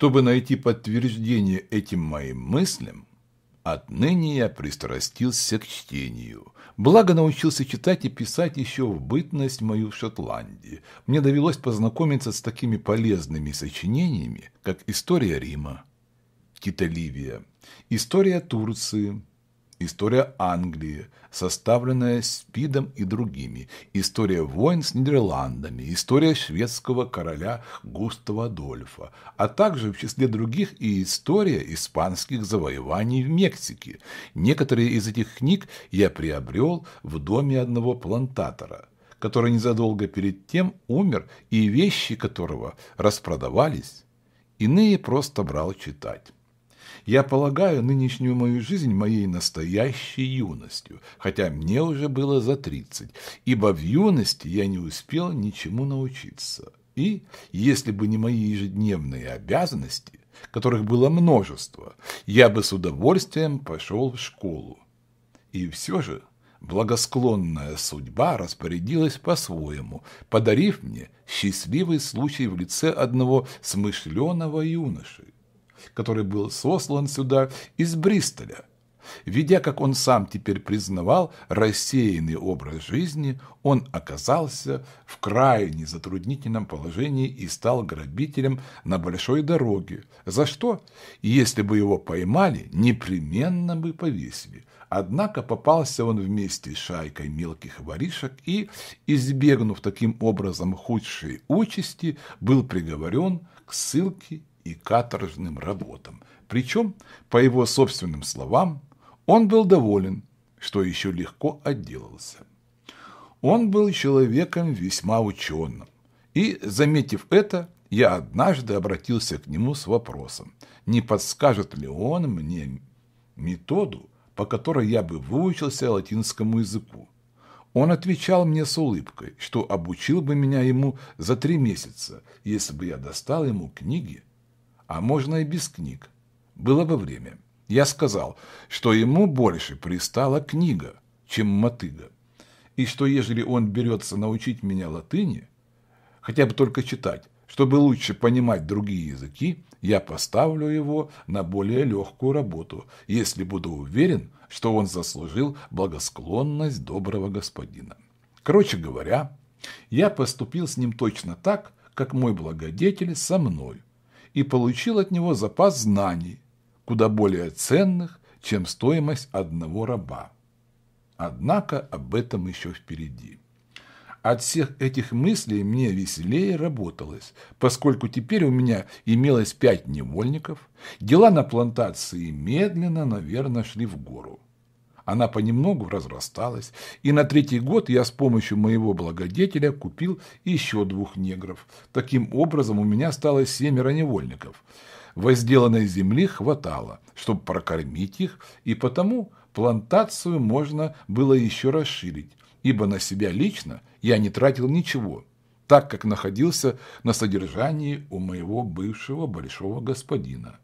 Чтобы найти подтверждение этим моим мыслям, отныне я пристрастился к чтению. Благо научился читать и писать еще в бытность мою в Шотландии. Мне довелось познакомиться с такими полезными сочинениями, как «История Рима», «Тита «История Турции», История Англии, составленная Спидом и другими. История войн с Нидерландами. История шведского короля Густава Адольфа. А также в числе других и история испанских завоеваний в Мексике. Некоторые из этих книг я приобрел в доме одного плантатора который незадолго перед тем умер, и вещи которого распродавались, иные просто брал читать. Я полагаю нынешнюю мою жизнь моей настоящей юностью, хотя мне уже было за тридцать, ибо в юности я не успел ничему научиться. И, если бы не мои ежедневные обязанности, которых было множество, я бы с удовольствием пошел в школу. И все же благосклонная судьба распорядилась по-своему, подарив мне счастливый случай в лице одного смышленого юноши который был сослан сюда из Бристоля. видя, как он сам теперь признавал, рассеянный образ жизни, он оказался в крайне затруднительном положении и стал грабителем на большой дороге, за что, если бы его поймали, непременно бы повесили. Однако попался он вместе с шайкой мелких воришек и, избегнув таким образом худшей участи, был приговорен к ссылке и каторжным работам. Причем, по его собственным словам, он был доволен, что еще легко отделался. Он был человеком весьма ученым, и, заметив это, я однажды обратился к нему с вопросом, не подскажет ли он мне методу, по которой я бы выучился латинскому языку. Он отвечал мне с улыбкой, что обучил бы меня ему за три месяца, если бы я достал ему книги, а можно и без книг. Было бы время. Я сказал, что ему больше пристала книга, чем мотыга, и что ежели он берется научить меня латыни, хотя бы только читать, чтобы лучше понимать другие языки, я поставлю его на более легкую работу, если буду уверен, что он заслужил благосклонность доброго господина. Короче говоря, я поступил с ним точно так, как мой благодетель со мной и получил от него запас знаний, куда более ценных, чем стоимость одного раба. Однако об этом еще впереди. От всех этих мыслей мне веселее работалось, поскольку теперь у меня имелось пять невольников, дела на плантации медленно, наверное, шли в гору. Она понемногу разрасталась, и на третий год я с помощью моего благодетеля купил еще двух негров. Таким образом у меня стало семеро невольников. Возделанной земли хватало, чтобы прокормить их, и потому плантацию можно было еще расширить, ибо на себя лично я не тратил ничего, так как находился на содержании у моего бывшего большого господина,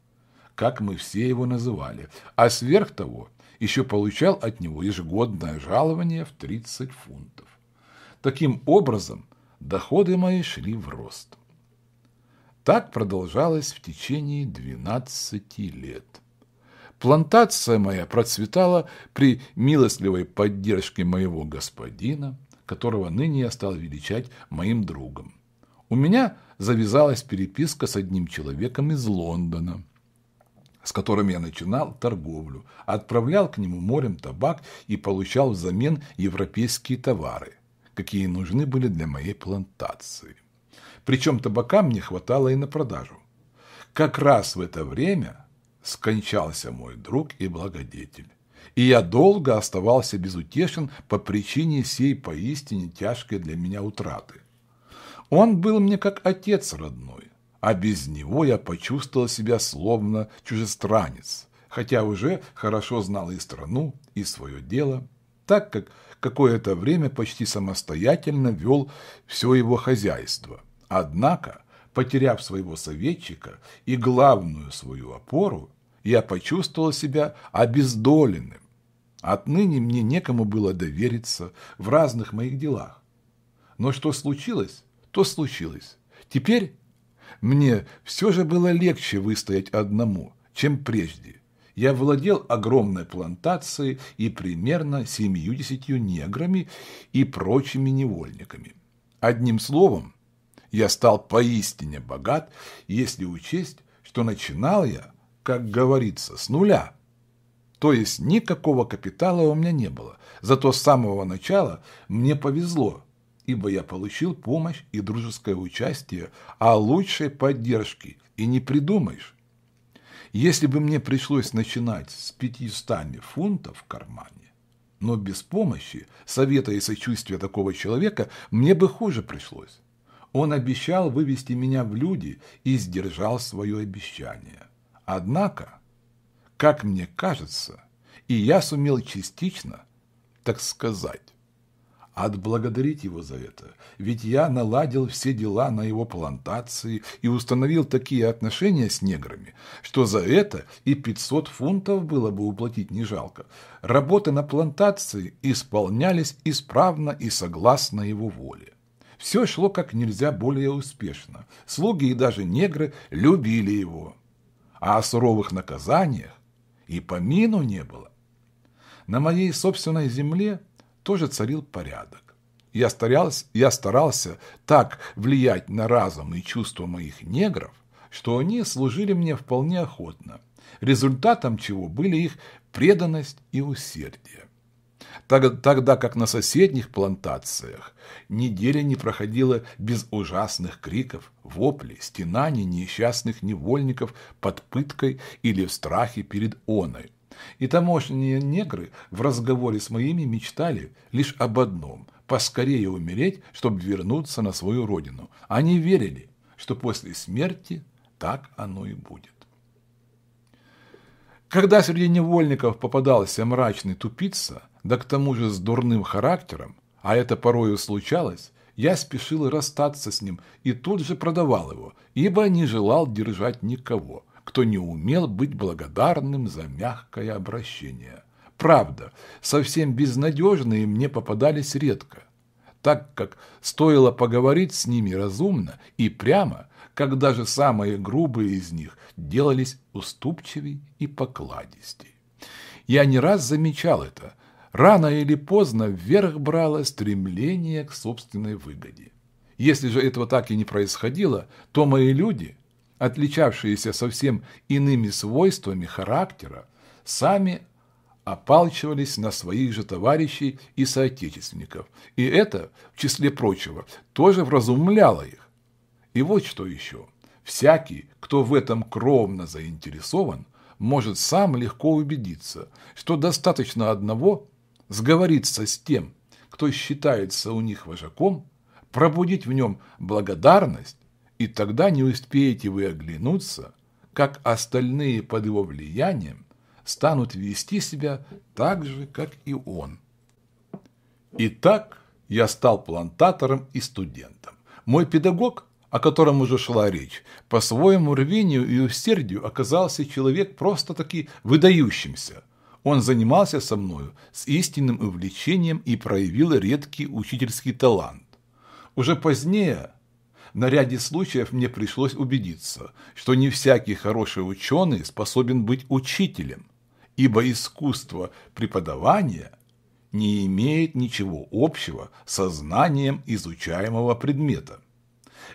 как мы все его называли, а сверх того – еще получал от него ежегодное жалование в 30 фунтов. Таким образом, доходы мои шли в рост. Так продолжалось в течение 12 лет. Плантация моя процветала при милостливой поддержке моего господина, которого ныне я стал величать моим другом. У меня завязалась переписка с одним человеком из Лондона – с которым я начинал торговлю, отправлял к нему морем табак и получал взамен европейские товары, какие нужны были для моей плантации. Причем табака мне хватало и на продажу. Как раз в это время скончался мой друг и благодетель, и я долго оставался безутешен по причине сей поистине тяжкой для меня утраты. Он был мне как отец родной, а без него я почувствовал себя словно чужестранец, хотя уже хорошо знал и страну, и свое дело, так как какое-то время почти самостоятельно вел все его хозяйство. Однако, потеряв своего советчика и главную свою опору, я почувствовал себя обездоленным. Отныне мне некому было довериться в разных моих делах. Но что случилось, то случилось. Теперь мне все же было легче выстоять одному, чем прежде. Я владел огромной плантацией и примерно семью-десятью неграми и прочими невольниками. Одним словом, я стал поистине богат, если учесть, что начинал я, как говорится, с нуля. То есть никакого капитала у меня не было. Зато с самого начала мне повезло – ибо я получил помощь и дружеское участие, а лучшей поддержки и не придумаешь. Если бы мне пришлось начинать с 500 фунтов в кармане, но без помощи, совета и сочувствия такого человека мне бы хуже пришлось. Он обещал вывести меня в люди и сдержал свое обещание. Однако, как мне кажется, и я сумел частично, так сказать, отблагодарить его за это, ведь я наладил все дела на его плантации и установил такие отношения с неграми, что за это и 500 фунтов было бы уплатить не жалко. Работы на плантации исполнялись исправно и согласно его воле. Все шло как нельзя более успешно, слуги и даже негры любили его, а о суровых наказаниях и помину не было. На моей собственной земле тоже царил порядок. Я старался, я старался так влиять на разум и чувства моих негров, что они служили мне вполне охотно, результатом чего были их преданность и усердие. Тогда как на соседних плантациях неделя не проходила без ужасных криков, воплей, стенаний несчастных невольников под пыткой или в страхе перед оной, и тамошние негры в разговоре с моими мечтали лишь об одном – поскорее умереть, чтобы вернуться на свою родину. Они верили, что после смерти так оно и будет. Когда среди невольников попадался мрачный тупица, да к тому же с дурным характером, а это порою случалось, я спешил расстаться с ним и тут же продавал его, ибо не желал держать никого, кто не умел быть благодарным за мягкое обращение. Правда, совсем безнадежные мне попадались редко, так как стоило поговорить с ними разумно и прямо, как даже самые грубые из них делались уступчивей и покладистей. Я не раз замечал это. Рано или поздно вверх брало стремление к собственной выгоде. Если же этого так и не происходило, то мои люди – отличавшиеся совсем иными свойствами характера, сами опалчивались на своих же товарищей и соотечественников. И это, в числе прочего, тоже вразумляло их. И вот что еще. Всякий, кто в этом кровно заинтересован, может сам легко убедиться, что достаточно одного сговориться с тем, кто считается у них вожаком, пробудить в нем благодарность, и тогда не успеете вы оглянуться, как остальные под его влиянием станут вести себя так же, как и он. Итак, я стал плантатором и студентом. Мой педагог, о котором уже шла речь, по своему рвению и усердию оказался человек просто-таки выдающимся. Он занимался со мною с истинным увлечением и проявил редкий учительский талант. Уже позднее на ряде случаев мне пришлось убедиться, что не всякий хороший ученый способен быть учителем, ибо искусство преподавания не имеет ничего общего со знанием изучаемого предмета.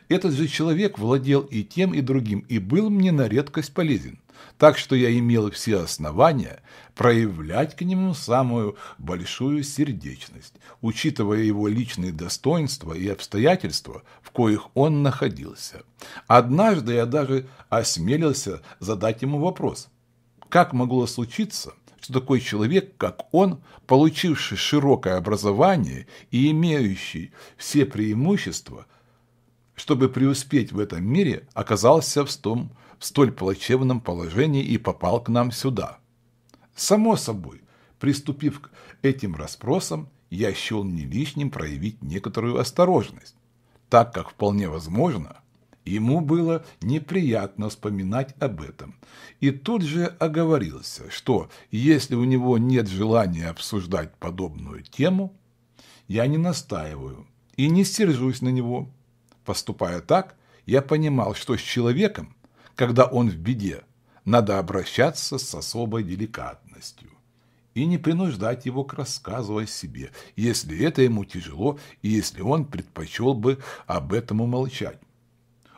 Этот же человек владел и тем, и другим, и был мне на редкость полезен так что я имел все основания проявлять к нему самую большую сердечность, учитывая его личные достоинства и обстоятельства, в коих он находился. Однажды я даже осмелился задать ему вопрос, как могло случиться, что такой человек, как он, получивший широкое образование и имеющий все преимущества, чтобы преуспеть в этом мире, оказался в том, в столь плачевном положении и попал к нам сюда. Само собой, приступив к этим расспросам, я счел не лишним проявить некоторую осторожность, так как вполне возможно, ему было неприятно вспоминать об этом. И тут же оговорился, что если у него нет желания обсуждать подобную тему, я не настаиваю и не сержусь на него. Поступая так, я понимал, что с человеком, когда он в беде, надо обращаться с особой деликатностью и не принуждать его к рассказу о себе, если это ему тяжело и если он предпочел бы об этом умолчать.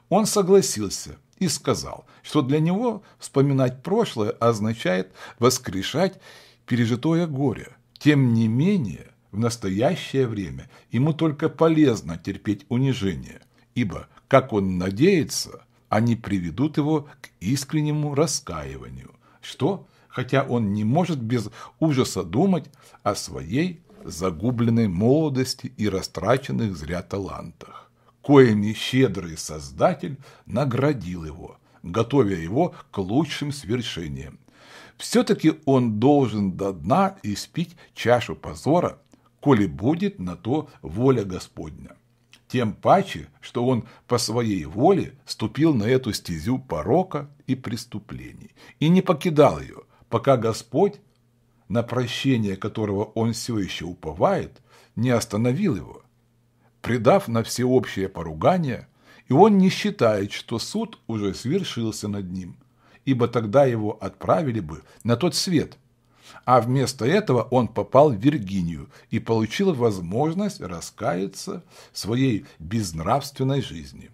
Он согласился и сказал, что для него вспоминать прошлое означает воскрешать пережитое горе. Тем не менее, в настоящее время ему только полезно терпеть унижение, ибо, как он надеется, они приведут его к искреннему раскаиванию, что, хотя он не может без ужаса думать о своей загубленной молодости и растраченных зря талантах, коими щедрый Создатель наградил его, готовя его к лучшим свершениям. Все-таки он должен до дна испить чашу позора, коли будет на то воля Господня тем паче, что он по своей воле ступил на эту стезю порока и преступлений и не покидал ее, пока Господь, на прощение которого он все еще уповает, не остановил его, предав на всеобщее поругание, и он не считает, что суд уже свершился над ним, ибо тогда его отправили бы на тот свет – а вместо этого он попал в Виргинию и получил возможность раскаяться в своей безнравственной жизни.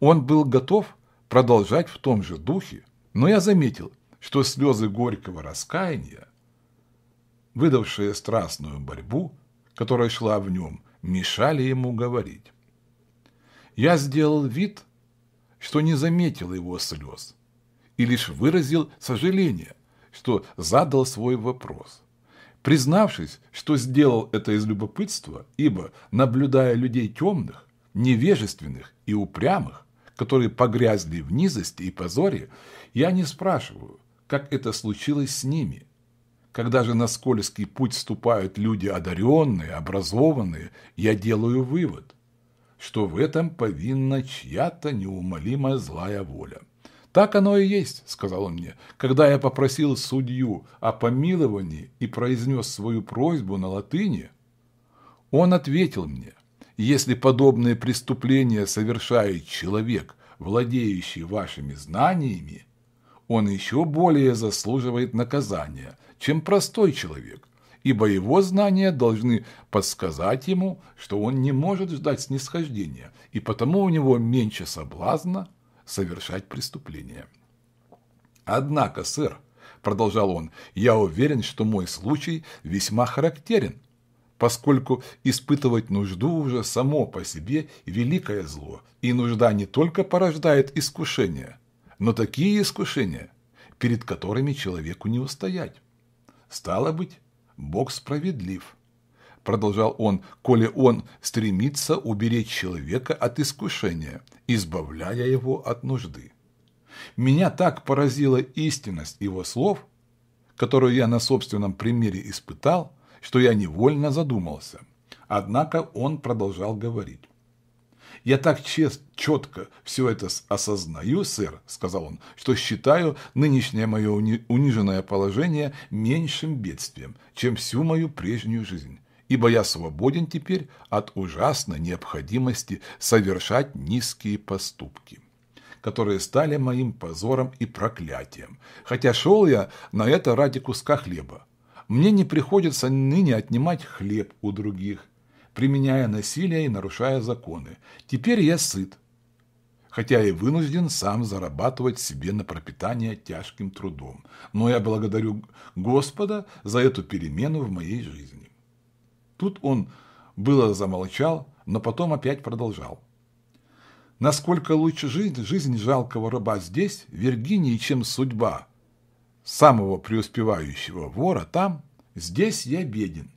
Он был готов продолжать в том же духе, но я заметил, что слезы горького раскаяния, выдавшие страстную борьбу, которая шла в нем, мешали ему говорить. Я сделал вид, что не заметил его слез, и лишь выразил сожаление – что задал свой вопрос. Признавшись, что сделал это из любопытства, ибо, наблюдая людей темных, невежественных и упрямых, которые погрязли в низости и позоре, я не спрашиваю, как это случилось с ними. Когда же на скользкий путь вступают люди одаренные, образованные, я делаю вывод, что в этом повинна чья-то неумолимая злая воля. «Так оно и есть», — сказал он мне, когда я попросил судью о помиловании и произнес свою просьбу на латыни. Он ответил мне, «Если подобное преступление совершает человек, владеющий вашими знаниями, он еще более заслуживает наказания, чем простой человек, ибо его знания должны подсказать ему, что он не может ждать снисхождения, и потому у него меньше соблазна совершать преступления. «Однако, сэр», – продолжал он, – «я уверен, что мой случай весьма характерен, поскольку испытывать нужду уже само по себе великое зло, и нужда не только порождает искушения, но такие искушения, перед которыми человеку не устоять. Стало быть, Бог справедлив, продолжал он, коли он стремится уберечь человека от искушения, избавляя его от нужды. Меня так поразила истинность его слов, которую я на собственном примере испытал, что я невольно задумался. Однако он продолжал говорить. «Я так чест, четко все это осознаю, сэр», – сказал он, – «что считаю нынешнее мое униженное положение меньшим бедствием, чем всю мою прежнюю жизнь ибо я свободен теперь от ужасной необходимости совершать низкие поступки которые стали моим позором и проклятием, хотя шел я на это ради куска хлеба. Мне не приходится ныне отнимать хлеб у других, применяя насилие и нарушая законы. Теперь я сыт, хотя и вынужден сам зарабатывать себе на пропитание тяжким трудом. Но я благодарю Господа за эту перемену в моей жизни. Тут он было замолчал, но потом опять продолжал. Насколько лучше жизнь, жизнь жалкого раба здесь, в Виргинии, чем судьба самого преуспевающего вора там, здесь я беден,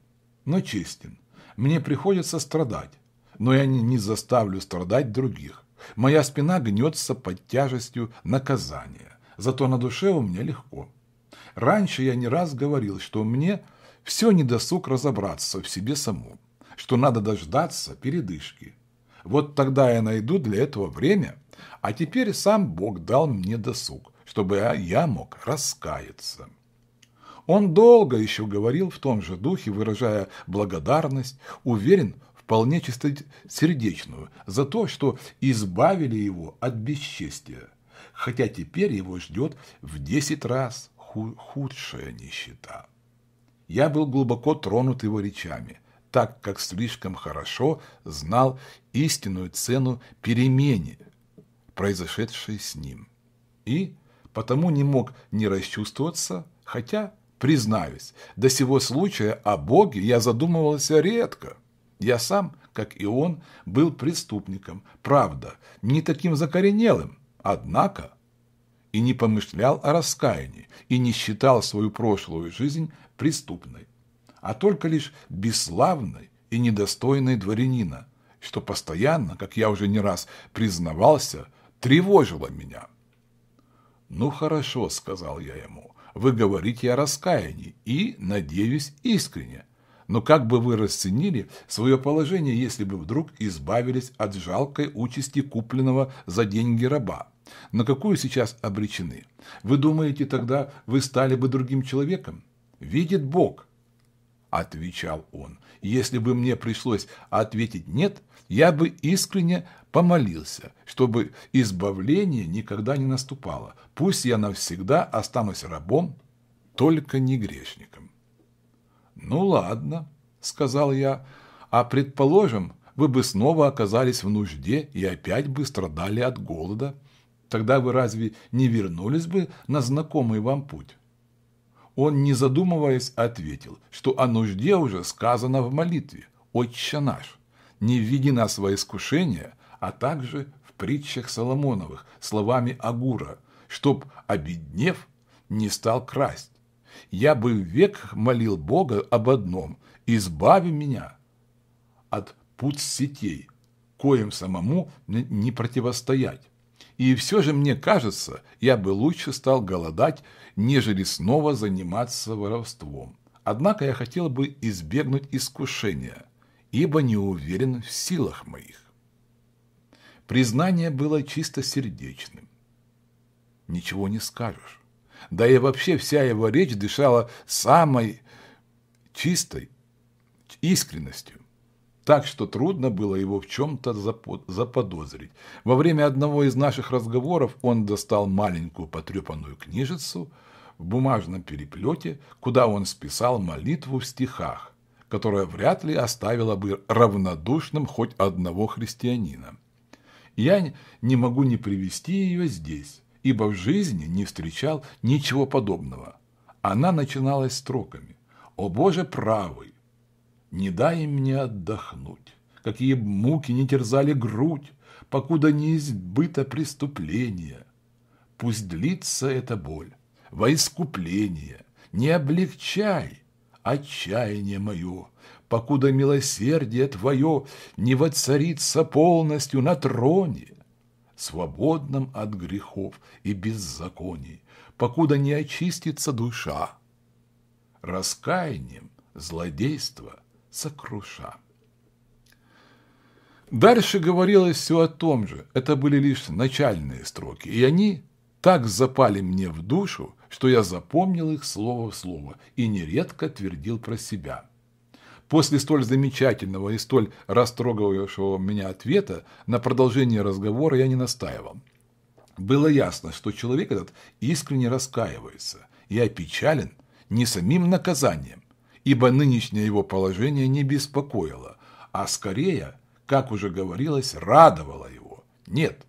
но честен. Мне приходится страдать, но я не заставлю страдать других. Моя спина гнется под тяжестью наказания, зато на душе у меня легко. Раньше я не раз говорил, что мне – все недосуг разобраться в себе саму, что надо дождаться передышки. Вот тогда я найду для этого время, а теперь сам Бог дал мне досуг, чтобы я мог раскаяться». Он долго еще говорил в том же духе, выражая благодарность, уверен, вполне чистосердечную, за то, что избавили его от бесчестия, хотя теперь его ждет в десять раз худшая нищета. Я был глубоко тронут его речами, так как слишком хорошо знал истинную цену перемене, произошедшей с ним, и потому не мог не расчувствоваться, хотя, признаюсь, до сего случая о Боге я задумывался редко. Я сам, как и он, был преступником, правда, не таким закоренелым, однако – и не помышлял о раскаянии, и не считал свою прошлую жизнь преступной, а только лишь бесславной и недостойной дворянина, что постоянно, как я уже не раз признавался, тревожило меня. «Ну хорошо», — сказал я ему, — «вы говорите о раскаянии и, надеюсь, искренне. Но как бы вы расценили свое положение, если бы вдруг избавились от жалкой участи купленного за деньги раба?» на какую сейчас обречены. Вы думаете, тогда вы стали бы другим человеком? Видит Бог, отвечал он. Если бы мне пришлось ответить «нет», я бы искренне помолился, чтобы избавление никогда не наступало. Пусть я навсегда останусь рабом, только не грешником. «Ну ладно», — сказал я, — «а предположим, вы бы снова оказались в нужде и опять бы страдали от голода». Тогда вы разве не вернулись бы на знакомый вам путь? Он, не задумываясь, ответил, что о нужде уже сказано в молитве «Отче наш, не введи нас во искушение», а также в притчах Соломоновых словами Агура, чтоб, обеднев, не стал красть. Я бы век молил Бога об одном – избави меня от путь сетей, коим самому не противостоять. И все же мне кажется, я бы лучше стал голодать, нежели снова заниматься воровством. Однако я хотел бы избегнуть искушения, ибо не уверен в силах моих. Признание было чисто сердечным. Ничего не скажешь. Да и вообще вся его речь дышала самой чистой искренностью так что трудно было его в чем-то заподозрить. Во время одного из наших разговоров он достал маленькую потрепанную книжицу в бумажном переплете, куда он списал молитву в стихах, которая вряд ли оставила бы равнодушным хоть одного христианина. Я не могу не привести ее здесь, ибо в жизни не встречал ничего подобного. Она начиналась строками. «О Боже правый, не дай мне отдохнуть, какие муки не терзали грудь, покуда не избыто преступление. Пусть длится эта боль во искупление, не облегчай отчаяние мое, покуда милосердие твое не воцарится полностью на троне, свободном от грехов и беззаконий, покуда не очистится душа. Раскаянием злодейство сокруша. Дальше говорилось все о том же, это были лишь начальные строки, и они так запали мне в душу, что я запомнил их слово в слово и нередко твердил про себя. После столь замечательного и столь растрогавшего меня ответа на продолжение разговора я не настаивал. Было ясно, что человек этот искренне раскаивается и опечален не самим наказанием, ибо нынешнее его положение не беспокоило, а скорее, как уже говорилось, радовало его. Нет,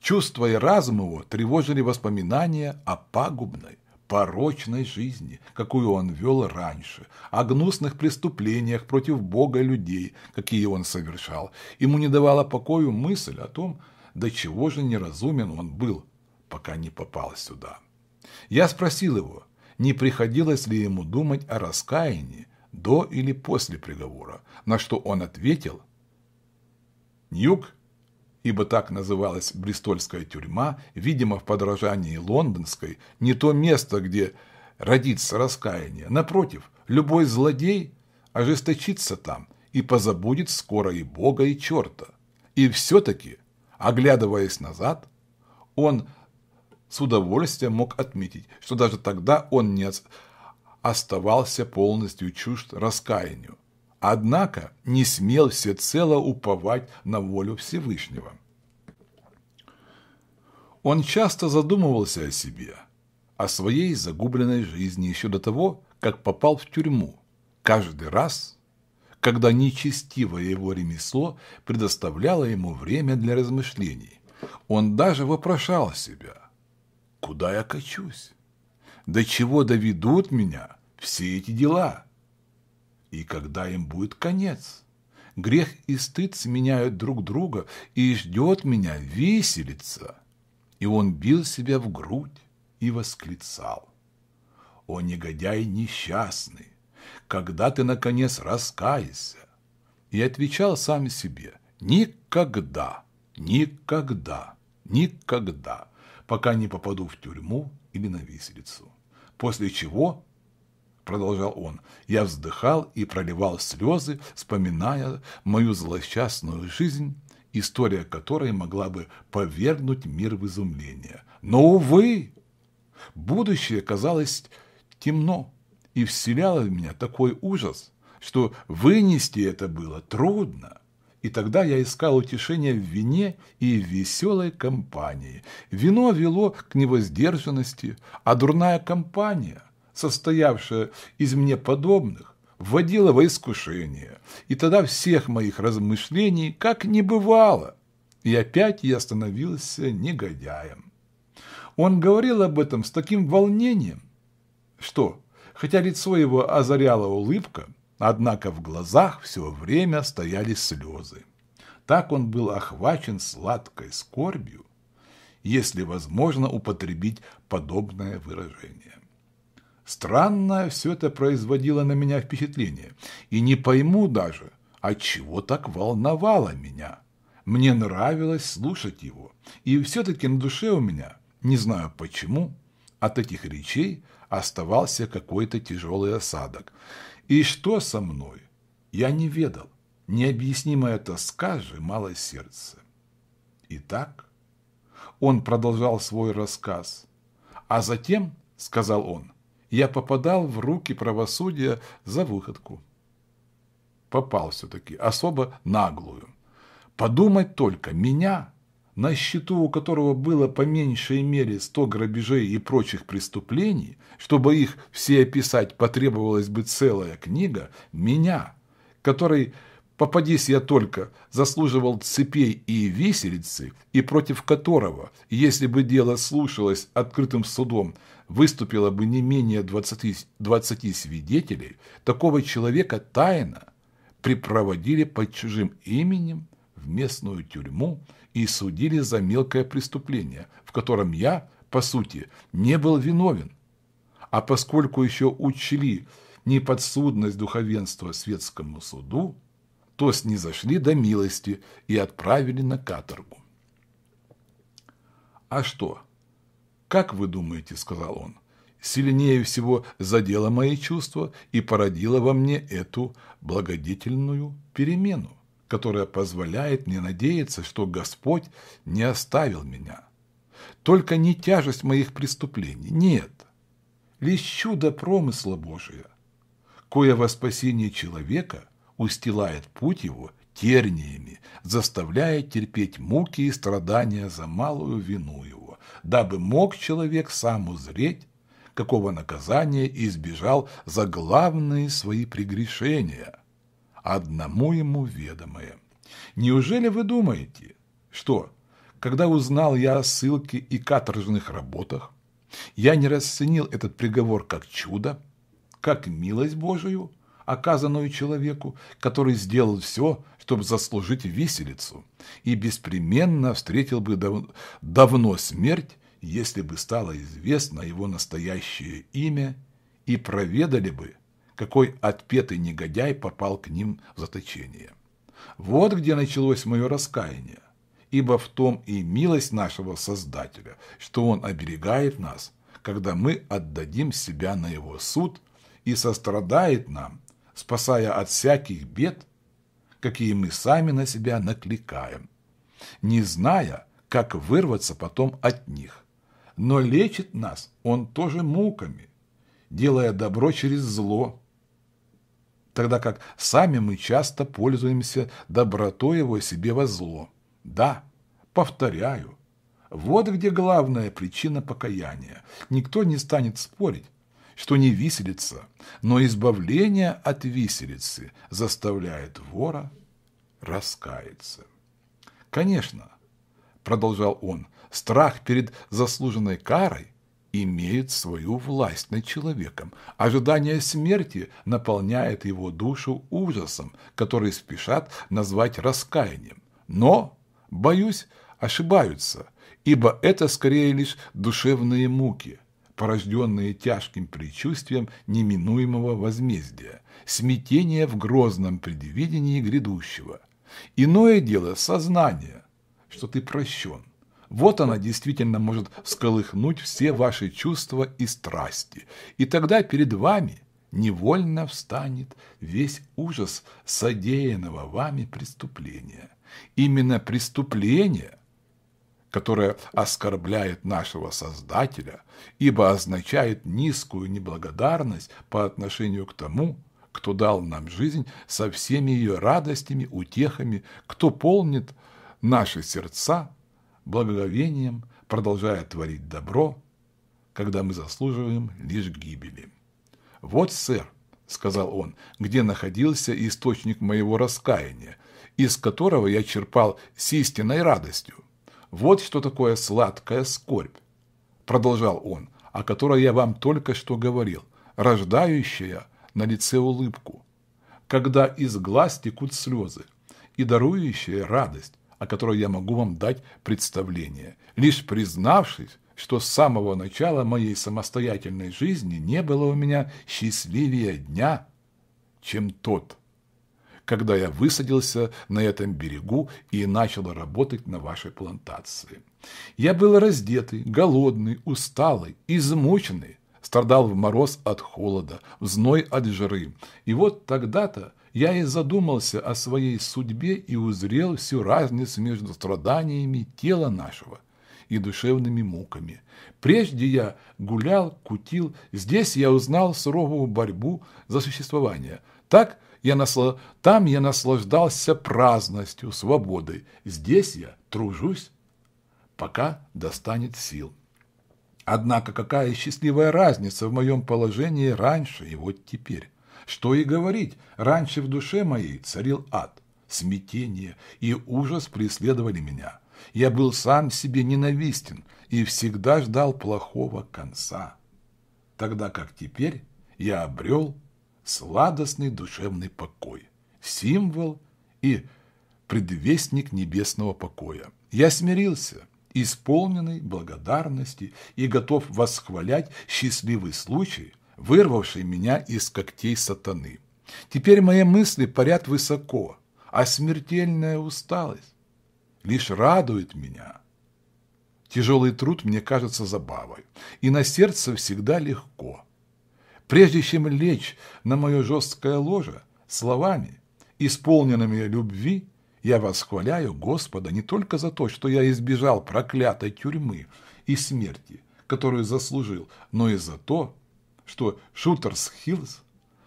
чувства и разум его тревожили воспоминания о пагубной, порочной жизни, какую он вел раньше, о гнусных преступлениях против Бога и людей, какие он совершал. Ему не давала покою мысль о том, до чего же неразумен он был, пока не попал сюда. Я спросил его, не приходилось ли ему думать о раскаянии до или после приговора, на что он ответил «Ньюк», ибо так называлась Бристольская тюрьма, видимо, в подражании лондонской, не то место, где родится раскаяние. Напротив, любой злодей ожесточится там и позабудет скоро и Бога, и черта. И все-таки, оглядываясь назад, он с удовольствием мог отметить, что даже тогда он не оставался полностью чужд раскаянию. Однако не смел всецело уповать на волю Всевышнего. Он часто задумывался о себе, о своей загубленной жизни еще до того, как попал в тюрьму. Каждый раз, когда нечестивое его ремесло предоставляло ему время для размышлений, он даже вопрошал себя – Куда я качусь? До чего доведут меня все эти дела? И когда им будет конец? Грех и стыд сменяют друг друга, и ждет меня веселица. И он бил себя в грудь и восклицал. О, негодяй несчастный, когда ты, наконец, раскаешься? И отвечал сам себе, никогда, никогда, никогда пока не попаду в тюрьму или на виселицу. После чего, продолжал он, я вздыхал и проливал слезы, вспоминая мою злосчастную жизнь, история которой могла бы повергнуть мир в изумление. Но, увы, будущее казалось темно и вселяло в меня такой ужас, что вынести это было трудно и тогда я искал утешения в вине и в веселой компании. Вино вело к невоздержанности, а дурная компания, состоявшая из мне подобных, вводила во искушение, и тогда всех моих размышлений как не бывало, и опять я становился негодяем. Он говорил об этом с таким волнением, что, хотя лицо его озаряла улыбка, Однако в глазах все время стояли слезы. Так он был охвачен сладкой скорбью, если возможно употребить подобное выражение. Странное все это производило на меня впечатление, и не пойму даже, от а чего так волновало меня. Мне нравилось слушать его, и все-таки на душе у меня, не знаю почему, от этих речей оставался какой-то тяжелый осадок – и что со мной? Я не ведал. Необъяснимая тоска сжимала сердце. Итак, он продолжал свой рассказ. А затем, сказал он, я попадал в руки правосудия за выходку. Попал все-таки, особо наглую. Подумать только, меня на счету у которого было по меньшей мере 100 грабежей и прочих преступлений, чтобы их все описать, потребовалась бы целая книга, меня, который, попадись я только, заслуживал цепей и виселицы, и против которого, если бы дело слушалось открытым судом, выступило бы не менее 20, 20 свидетелей, такого человека тайно припроводили под чужим именем в местную тюрьму и судили за мелкое преступление, в котором я, по сути, не был виновен. А поскольку еще учли неподсудность духовенства светскому суду, то снизошли до милости и отправили на каторгу. «А что? Как вы думаете, — сказал он, — сильнее всего задело мои чувства и породило во мне эту благодетельную перемену?» которая позволяет мне надеяться, что Господь не оставил меня. Только не тяжесть моих преступлений, нет, лишь чудо промысла Божия, кое во спасение человека устилает путь его терниями, заставляя терпеть муки и страдания за малую вину его, дабы мог человек сам узреть, какого наказания избежал за главные свои прегрешения – одному ему ведомое. Неужели вы думаете, что, когда узнал я о ссылке и каторжных работах, я не расценил этот приговор как чудо, как милость Божию, оказанную человеку, который сделал все, чтобы заслужить виселицу, и беспременно встретил бы дав давно смерть, если бы стало известно его настоящее имя, и проведали бы, какой отпетый негодяй попал к ним в заточение. Вот где началось мое раскаяние, ибо в том и милость нашего Создателя, что Он оберегает нас, когда мы отдадим себя на Его суд и сострадает нам, спасая от всяких бед, какие мы сами на себя накликаем, не зная, как вырваться потом от них. Но лечит нас Он тоже муками, делая добро через зло, тогда как сами мы часто пользуемся добротой его себе во зло. Да, повторяю, вот где главная причина покаяния. Никто не станет спорить, что не виселица, но избавление от виселицы заставляет вора раскаяться. Конечно, продолжал он, страх перед заслуженной карой – имеет свою власть над человеком. Ожидание смерти наполняет его душу ужасом, который спешат назвать раскаянием. Но, боюсь, ошибаются, ибо это скорее лишь душевные муки, порожденные тяжким предчувствием неминуемого возмездия, смятение в грозном предвидении грядущего. Иное дело сознание, что ты прощен, вот она действительно может всколыхнуть все ваши чувства и страсти, и тогда перед вами невольно встанет весь ужас содеянного вами преступления. Именно преступление, которое оскорбляет нашего Создателя, ибо означает низкую неблагодарность по отношению к тому, кто дал нам жизнь со всеми ее радостями, утехами, кто полнит наши сердца благоговением продолжая творить добро, когда мы заслуживаем лишь гибели. «Вот, сэр», — сказал он, — «где находился источник моего раскаяния, из которого я черпал с истинной радостью. Вот что такое сладкая скорбь», — продолжал он, — «о которой я вам только что говорил, рождающая на лице улыбку, когда из глаз текут слезы, и дарующая радость, о которой я могу вам дать представление, лишь признавшись, что с самого начала моей самостоятельной жизни не было у меня счастливее дня, чем тот, когда я высадился на этом берегу и начал работать на вашей плантации. Я был раздетый, голодный, усталый, измученный, страдал в мороз от холода, в зной от жары. И вот тогда-то я и задумался о своей судьбе и узрел всю разницу между страданиями тела нашего и душевными муками. Прежде я гулял, кутил, здесь я узнал суровую борьбу за существование. Так я насла... Там я наслаждался праздностью, свободой, здесь я тружусь, пока достанет сил. Однако какая счастливая разница в моем положении раньше и вот теперь. Что и говорить, раньше в душе моей царил ад, смятение и ужас преследовали меня. Я был сам себе ненавистен и всегда ждал плохого конца. Тогда как теперь я обрел сладостный душевный покой, символ и предвестник небесного покоя. Я смирился, исполненный благодарности и готов восхвалять счастливый случай, вырвавший меня из когтей сатаны. Теперь мои мысли парят высоко, а смертельная усталость лишь радует меня. Тяжелый труд мне кажется забавой, и на сердце всегда легко. Прежде чем лечь на мое жесткое ложе, словами, исполненными любви, я восхваляю Господа не только за то, что я избежал проклятой тюрьмы и смерти, которую заслужил, но и за то, что Шутерс-Хиллз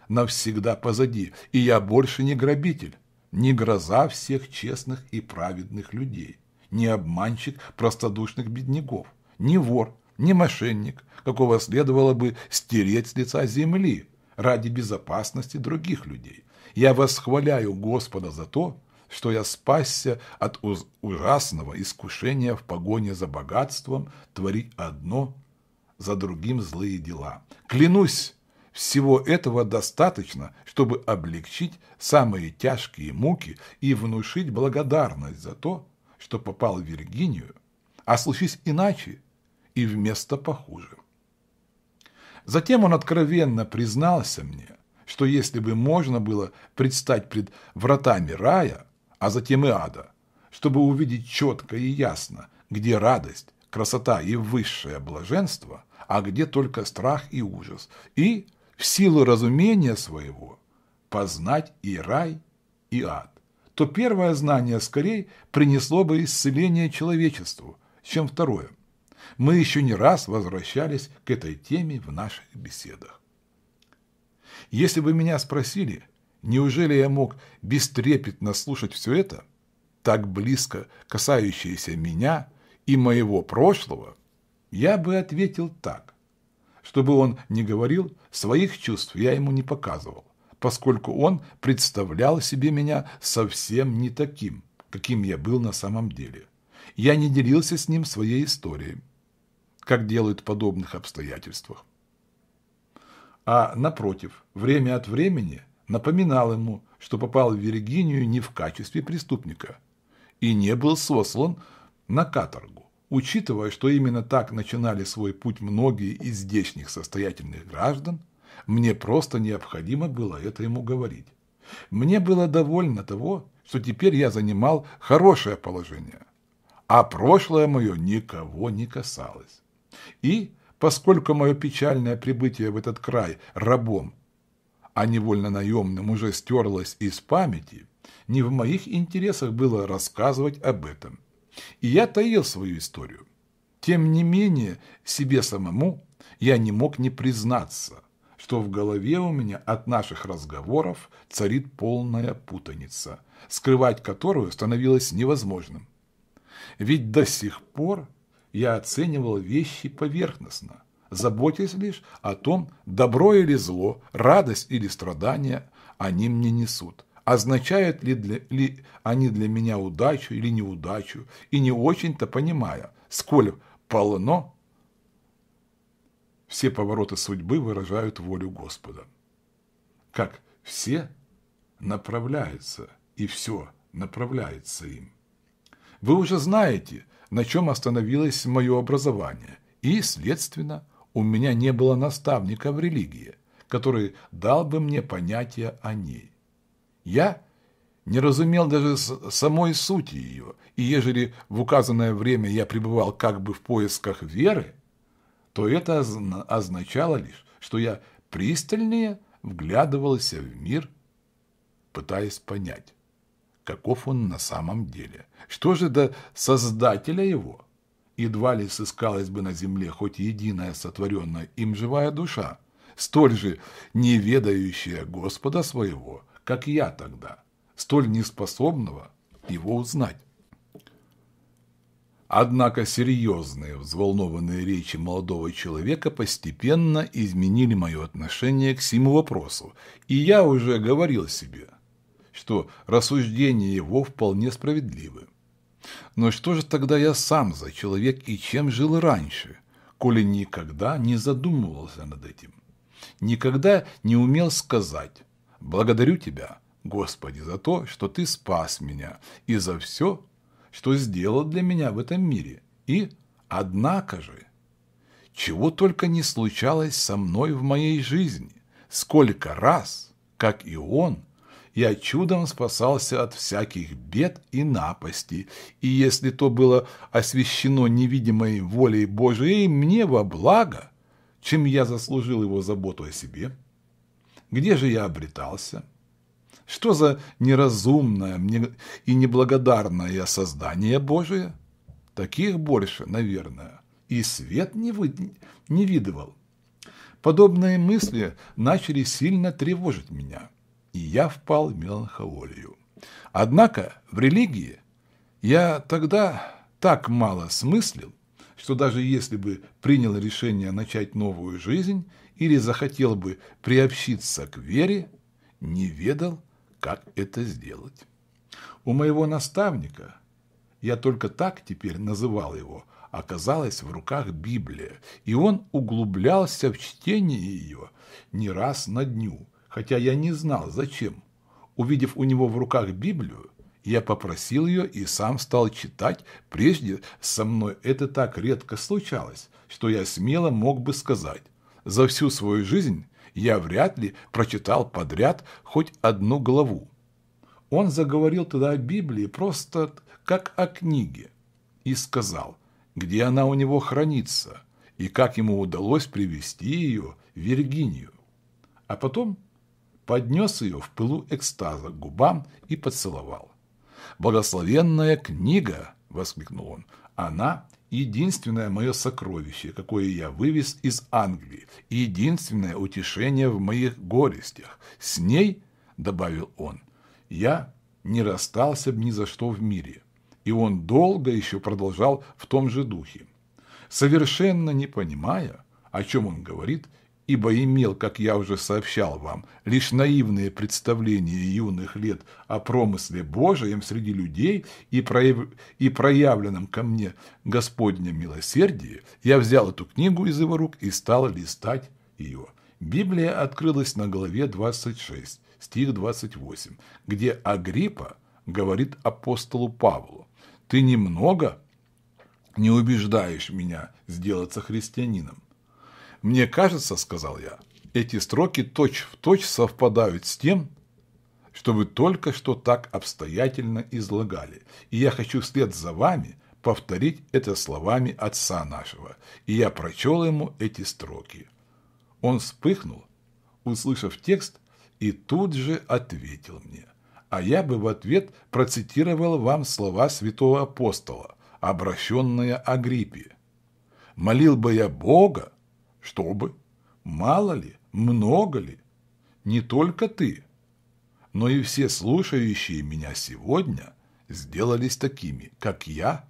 навсегда позади, и я больше не грабитель, не гроза всех честных и праведных людей, не обманщик простодушных бедняков, не вор, не мошенник, какого следовало бы стереть с лица земли ради безопасности других людей. Я восхваляю Господа за то, что я спасся от ужасного искушения в погоне за богатством творить одно за другим злые дела. Клянусь, всего этого достаточно, чтобы облегчить самые тяжкие муки и внушить благодарность за то, что попал в Виргинию, а случись иначе и вместо похуже. Затем он откровенно признался мне, что если бы можно было предстать пред вратами рая, а затем и ада, чтобы увидеть четко и ясно, где радость, красота и высшее блаженство – а где только страх и ужас, и, в силу разумения своего, познать и рай, и ад, то первое знание скорее принесло бы исцеление человечеству, чем второе. Мы еще не раз возвращались к этой теме в наших беседах. Если бы меня спросили, неужели я мог бестрепетно слушать все это, так близко касающееся меня и моего прошлого – я бы ответил так. Чтобы он не говорил, своих чувств я ему не показывал, поскольку он представлял себе меня совсем не таким, каким я был на самом деле. Я не делился с ним своей историей, как делают в подобных обстоятельствах. А, напротив, время от времени напоминал ему, что попал в Виргинию не в качестве преступника и не был сослан на каторгу. Учитывая, что именно так начинали свой путь многие из здешних состоятельных граждан, мне просто необходимо было это ему говорить. Мне было довольно того, что теперь я занимал хорошее положение, а прошлое мое никого не касалось. И, поскольку мое печальное прибытие в этот край рабом, а невольно наемным уже стерлось из памяти, не в моих интересах было рассказывать об этом – и я таил свою историю. Тем не менее, себе самому я не мог не признаться, что в голове у меня от наших разговоров царит полная путаница, скрывать которую становилось невозможным. Ведь до сих пор я оценивал вещи поверхностно, заботясь лишь о том, добро или зло, радость или страдания они мне несут – означают ли, для, ли они для меня удачу или неудачу, и не очень-то понимая, сколь полно все повороты судьбы выражают волю Господа. Как все направляются, и все направляется им. Вы уже знаете, на чем остановилось мое образование, и, следственно, у меня не было наставника в религии, который дал бы мне понятие о ней. Я не разумел даже самой сути ее, и ежели в указанное время я пребывал как бы в поисках веры, то это означало лишь, что я пристальнее вглядывался в мир, пытаясь понять, каков он на самом деле. Что же до создателя его? Едва ли сыскалась бы на земле хоть единая сотворенная им живая душа, столь же неведающая Господа своего – как я тогда, столь неспособного его узнать. Однако серьезные, взволнованные речи молодого человека постепенно изменили мое отношение к всему вопросу, и я уже говорил себе, что рассуждения его вполне справедливы. Но что же тогда я сам за человек и чем жил раньше, коли никогда не задумывался над этим? Никогда не умел сказать, Благодарю Тебя, Господи, за то, что Ты спас меня и за все, что сделал для меня в этом мире. И, однако же, чего только не случалось со мной в моей жизни, сколько раз, как и он, я чудом спасался от всяких бед и напастей, и если то было освящено невидимой волей Божией мне во благо, чем я заслужил его заботу о себе, где же я обретался? Что за неразумное и неблагодарное создание Божие? Таких больше, наверное, и свет не, вы... не видывал. Подобные мысли начали сильно тревожить меня, и я впал в меланхолию. Однако в религии я тогда так мало смыслил, что даже если бы принял решение начать новую жизнь, или захотел бы приобщиться к вере, не ведал, как это сделать. У моего наставника, я только так теперь называл его, оказалась в руках Библия, и он углублялся в чтение ее не раз на дню, хотя я не знал, зачем. Увидев у него в руках Библию, я попросил ее и сам стал читать. Прежде со мной это так редко случалось, что я смело мог бы сказать за всю свою жизнь я вряд ли прочитал подряд хоть одну главу. Он заговорил тогда о Библии просто как о книге и сказал, где она у него хранится и как ему удалось привезти ее в Виргинию. А потом поднес ее в пылу экстаза к губам и поцеловал. «Благословенная книга!» – воскликнул он. «Она единственное мое сокровище, какое я вывез из Англии, и единственное утешение в моих горестях. С ней, — добавил он, — я не расстался бы ни за что в мире. И он долго еще продолжал в том же духе. Совершенно не понимая, о чем он говорит, — ибо имел, как я уже сообщал вам, лишь наивные представления юных лет о промысле Божием среди людей и, прояв... и проявленном ко мне Господнем милосердии, я взял эту книгу из его рук и стал листать ее. Библия открылась на главе 26, стих 28, где Агриппа говорит апостолу Павлу, «Ты немного не убеждаешь меня сделаться христианином, «Мне кажется, — сказал я, — эти строки точь-в-точь точь совпадают с тем, что вы только что так обстоятельно излагали, и я хочу вслед за вами повторить это словами отца нашего». И я прочел ему эти строки. Он вспыхнул, услышав текст, и тут же ответил мне. А я бы в ответ процитировал вам слова святого апостола, обращенные Агриппе. «Молил бы я Бога, чтобы? Мало ли? Много ли? Не только ты, но и все слушающие меня сегодня сделались такими, как я,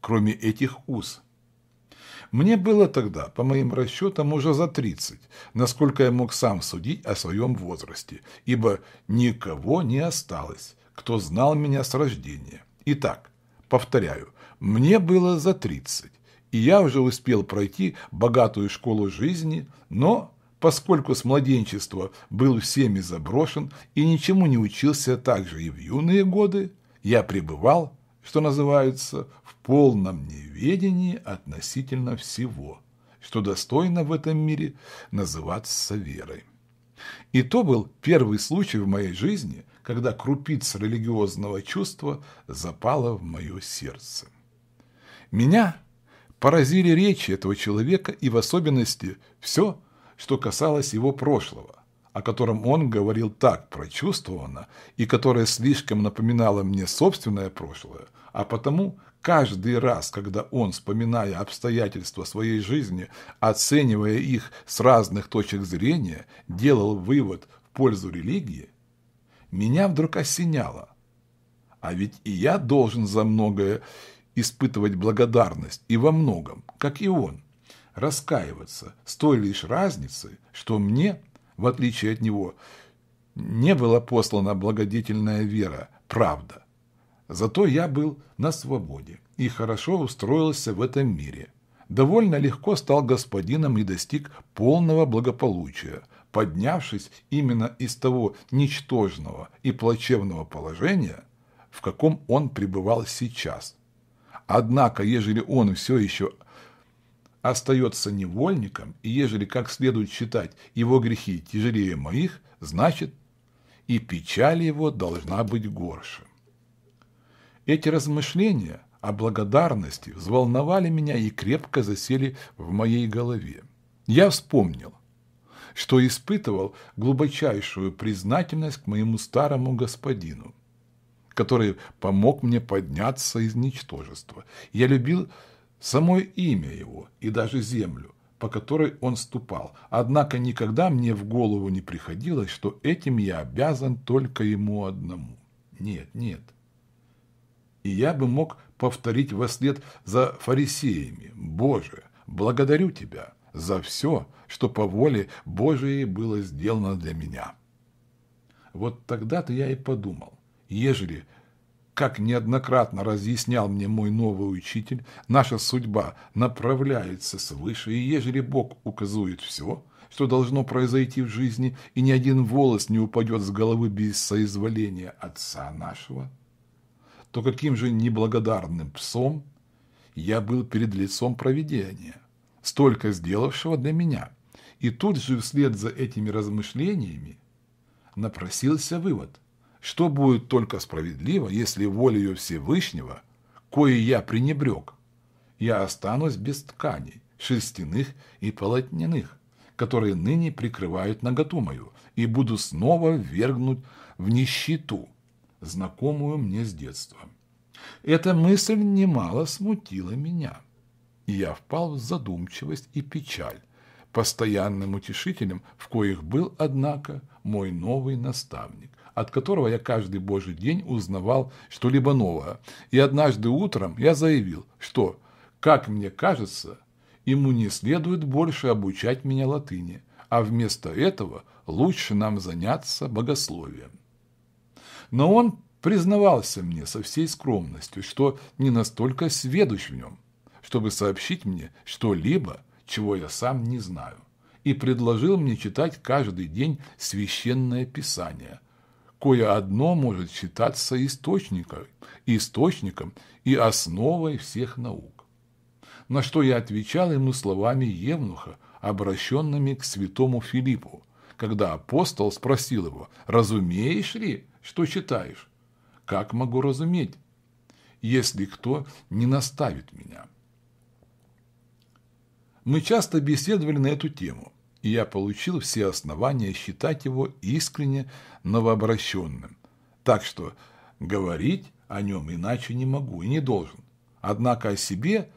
кроме этих уз. Мне было тогда, по моим расчетам, уже за 30, насколько я мог сам судить о своем возрасте, ибо никого не осталось, кто знал меня с рождения. Итак, повторяю, мне было за 30, и я уже успел пройти богатую школу жизни, но, поскольку с младенчества был всеми заброшен и ничему не учился также и в юные годы, я пребывал, что называется, в полном неведении относительно всего, что достойно в этом мире называться верой. И то был первый случай в моей жизни, когда крупица религиозного чувства запала в мое сердце. Меня – поразили речи этого человека и в особенности все, что касалось его прошлого, о котором он говорил так прочувствованно и которое слишком напоминало мне собственное прошлое, а потому каждый раз, когда он, вспоминая обстоятельства своей жизни, оценивая их с разных точек зрения, делал вывод в пользу религии, меня вдруг осеняло. А ведь и я должен за многое испытывать благодарность и во многом, как и он, раскаиваться с той лишь разницей, что мне, в отличие от него, не была послана благодетельная вера, правда. Зато я был на свободе и хорошо устроился в этом мире. Довольно легко стал господином и достиг полного благополучия, поднявшись именно из того ничтожного и плачевного положения, в каком он пребывал сейчас, Однако, ежели он все еще остается невольником, и ежели как следует считать его грехи тяжелее моих, значит, и печаль его должна быть горше. Эти размышления о благодарности взволновали меня и крепко засели в моей голове. Я вспомнил, что испытывал глубочайшую признательность к моему старому господину, который помог мне подняться из ничтожества. Я любил само имя его и даже землю, по которой он ступал. Однако никогда мне в голову не приходилось, что этим я обязан только ему одному. Нет, нет. И я бы мог повторить во след за фарисеями. Боже, благодарю Тебя за все, что по воле Божией было сделано для меня. Вот тогда-то я и подумал ежели, как неоднократно разъяснял мне мой новый учитель, наша судьба направляется свыше, и ежели Бог указует все, что должно произойти в жизни, и ни один волос не упадет с головы без соизволения Отца нашего, то каким же неблагодарным псом я был перед лицом провидения, столько сделавшего для меня. И тут же вслед за этими размышлениями напросился вывод – что будет только справедливо, если волею Всевышнего, кое я пренебрег, я останусь без тканей, шерстяных и полотняных, которые ныне прикрывают наготу мою, и буду снова ввергнут в нищету, знакомую мне с детства. Эта мысль немало смутила меня, и я впал в задумчивость и печаль, постоянным утешителем, в коих был, однако, мой новый наставник от которого я каждый божий день узнавал что-либо новое. И однажды утром я заявил, что, как мне кажется, ему не следует больше обучать меня латыни, а вместо этого лучше нам заняться богословием. Но он признавался мне со всей скромностью, что не настолько сведущ в нем, чтобы сообщить мне что-либо, чего я сам не знаю, и предложил мне читать каждый день священное писание – кое-одно может считаться источником, источником и основой всех наук. На что я отвечал ему словами Евнуха, обращенными к святому Филиппу, когда апостол спросил его, «Разумеешь ли, что читаешь?» «Как могу разуметь, если кто не наставит меня?» Мы часто беседовали на эту тему – и я получил все основания считать его искренне новообращенным. Так что говорить о нем иначе не могу и не должен. Однако о себе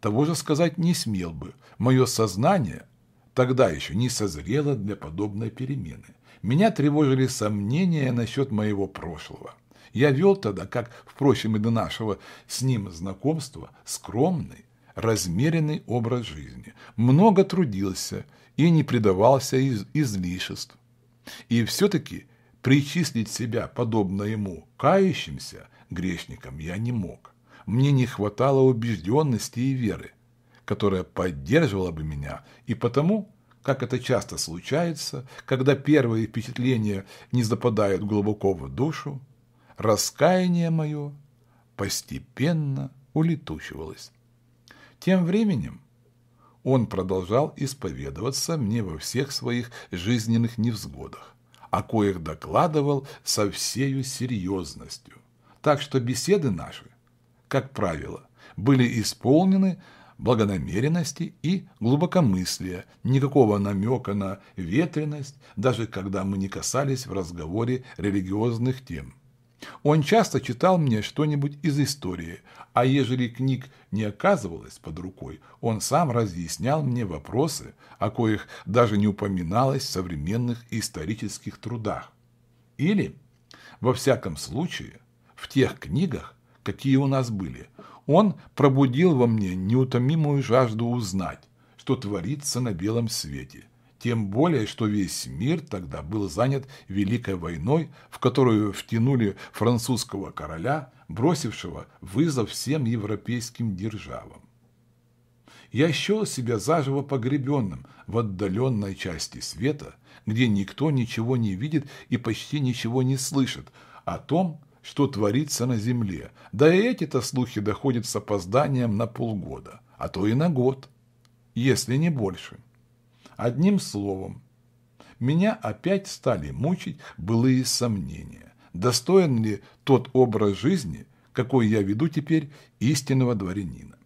того же сказать не смел бы. Мое сознание тогда еще не созрело для подобной перемены. Меня тревожили сомнения насчет моего прошлого. Я вел тогда, как, впрочем, и до нашего с ним знакомства, скромный, размеренный образ жизни, много трудился и не предавался из излишеств. И все-таки причислить себя, подобно ему, кающимся грешникам я не мог. Мне не хватало убежденности и веры, которая поддерживала бы меня, и потому, как это часто случается, когда первые впечатления не западают глубоко в душу, раскаяние мое постепенно улетучивалось. Тем временем он продолжал исповедоваться мне во всех своих жизненных невзгодах, о коих докладывал со всею серьезностью. Так что беседы наши, как правило, были исполнены благонамеренности и глубокомыслия, никакого намека на ветренность, даже когда мы не касались в разговоре религиозных тем – он часто читал мне что-нибудь из истории, а ежели книг не оказывалось под рукой, он сам разъяснял мне вопросы, о коих даже не упоминалось в современных исторических трудах. Или, во всяком случае, в тех книгах, какие у нас были, он пробудил во мне неутомимую жажду узнать, что творится на белом свете – тем более, что весь мир тогда был занят Великой войной, в которую втянули французского короля, бросившего вызов всем европейским державам. Я счел себя заживо погребенным в отдаленной части света, где никто ничего не видит и почти ничего не слышит о том, что творится на земле. Да и эти-то слухи доходят с опозданием на полгода, а то и на год, если не больше. Одним словом, меня опять стали мучить былые сомнения, достоин ли тот образ жизни, какой я веду теперь, истинного дворянина.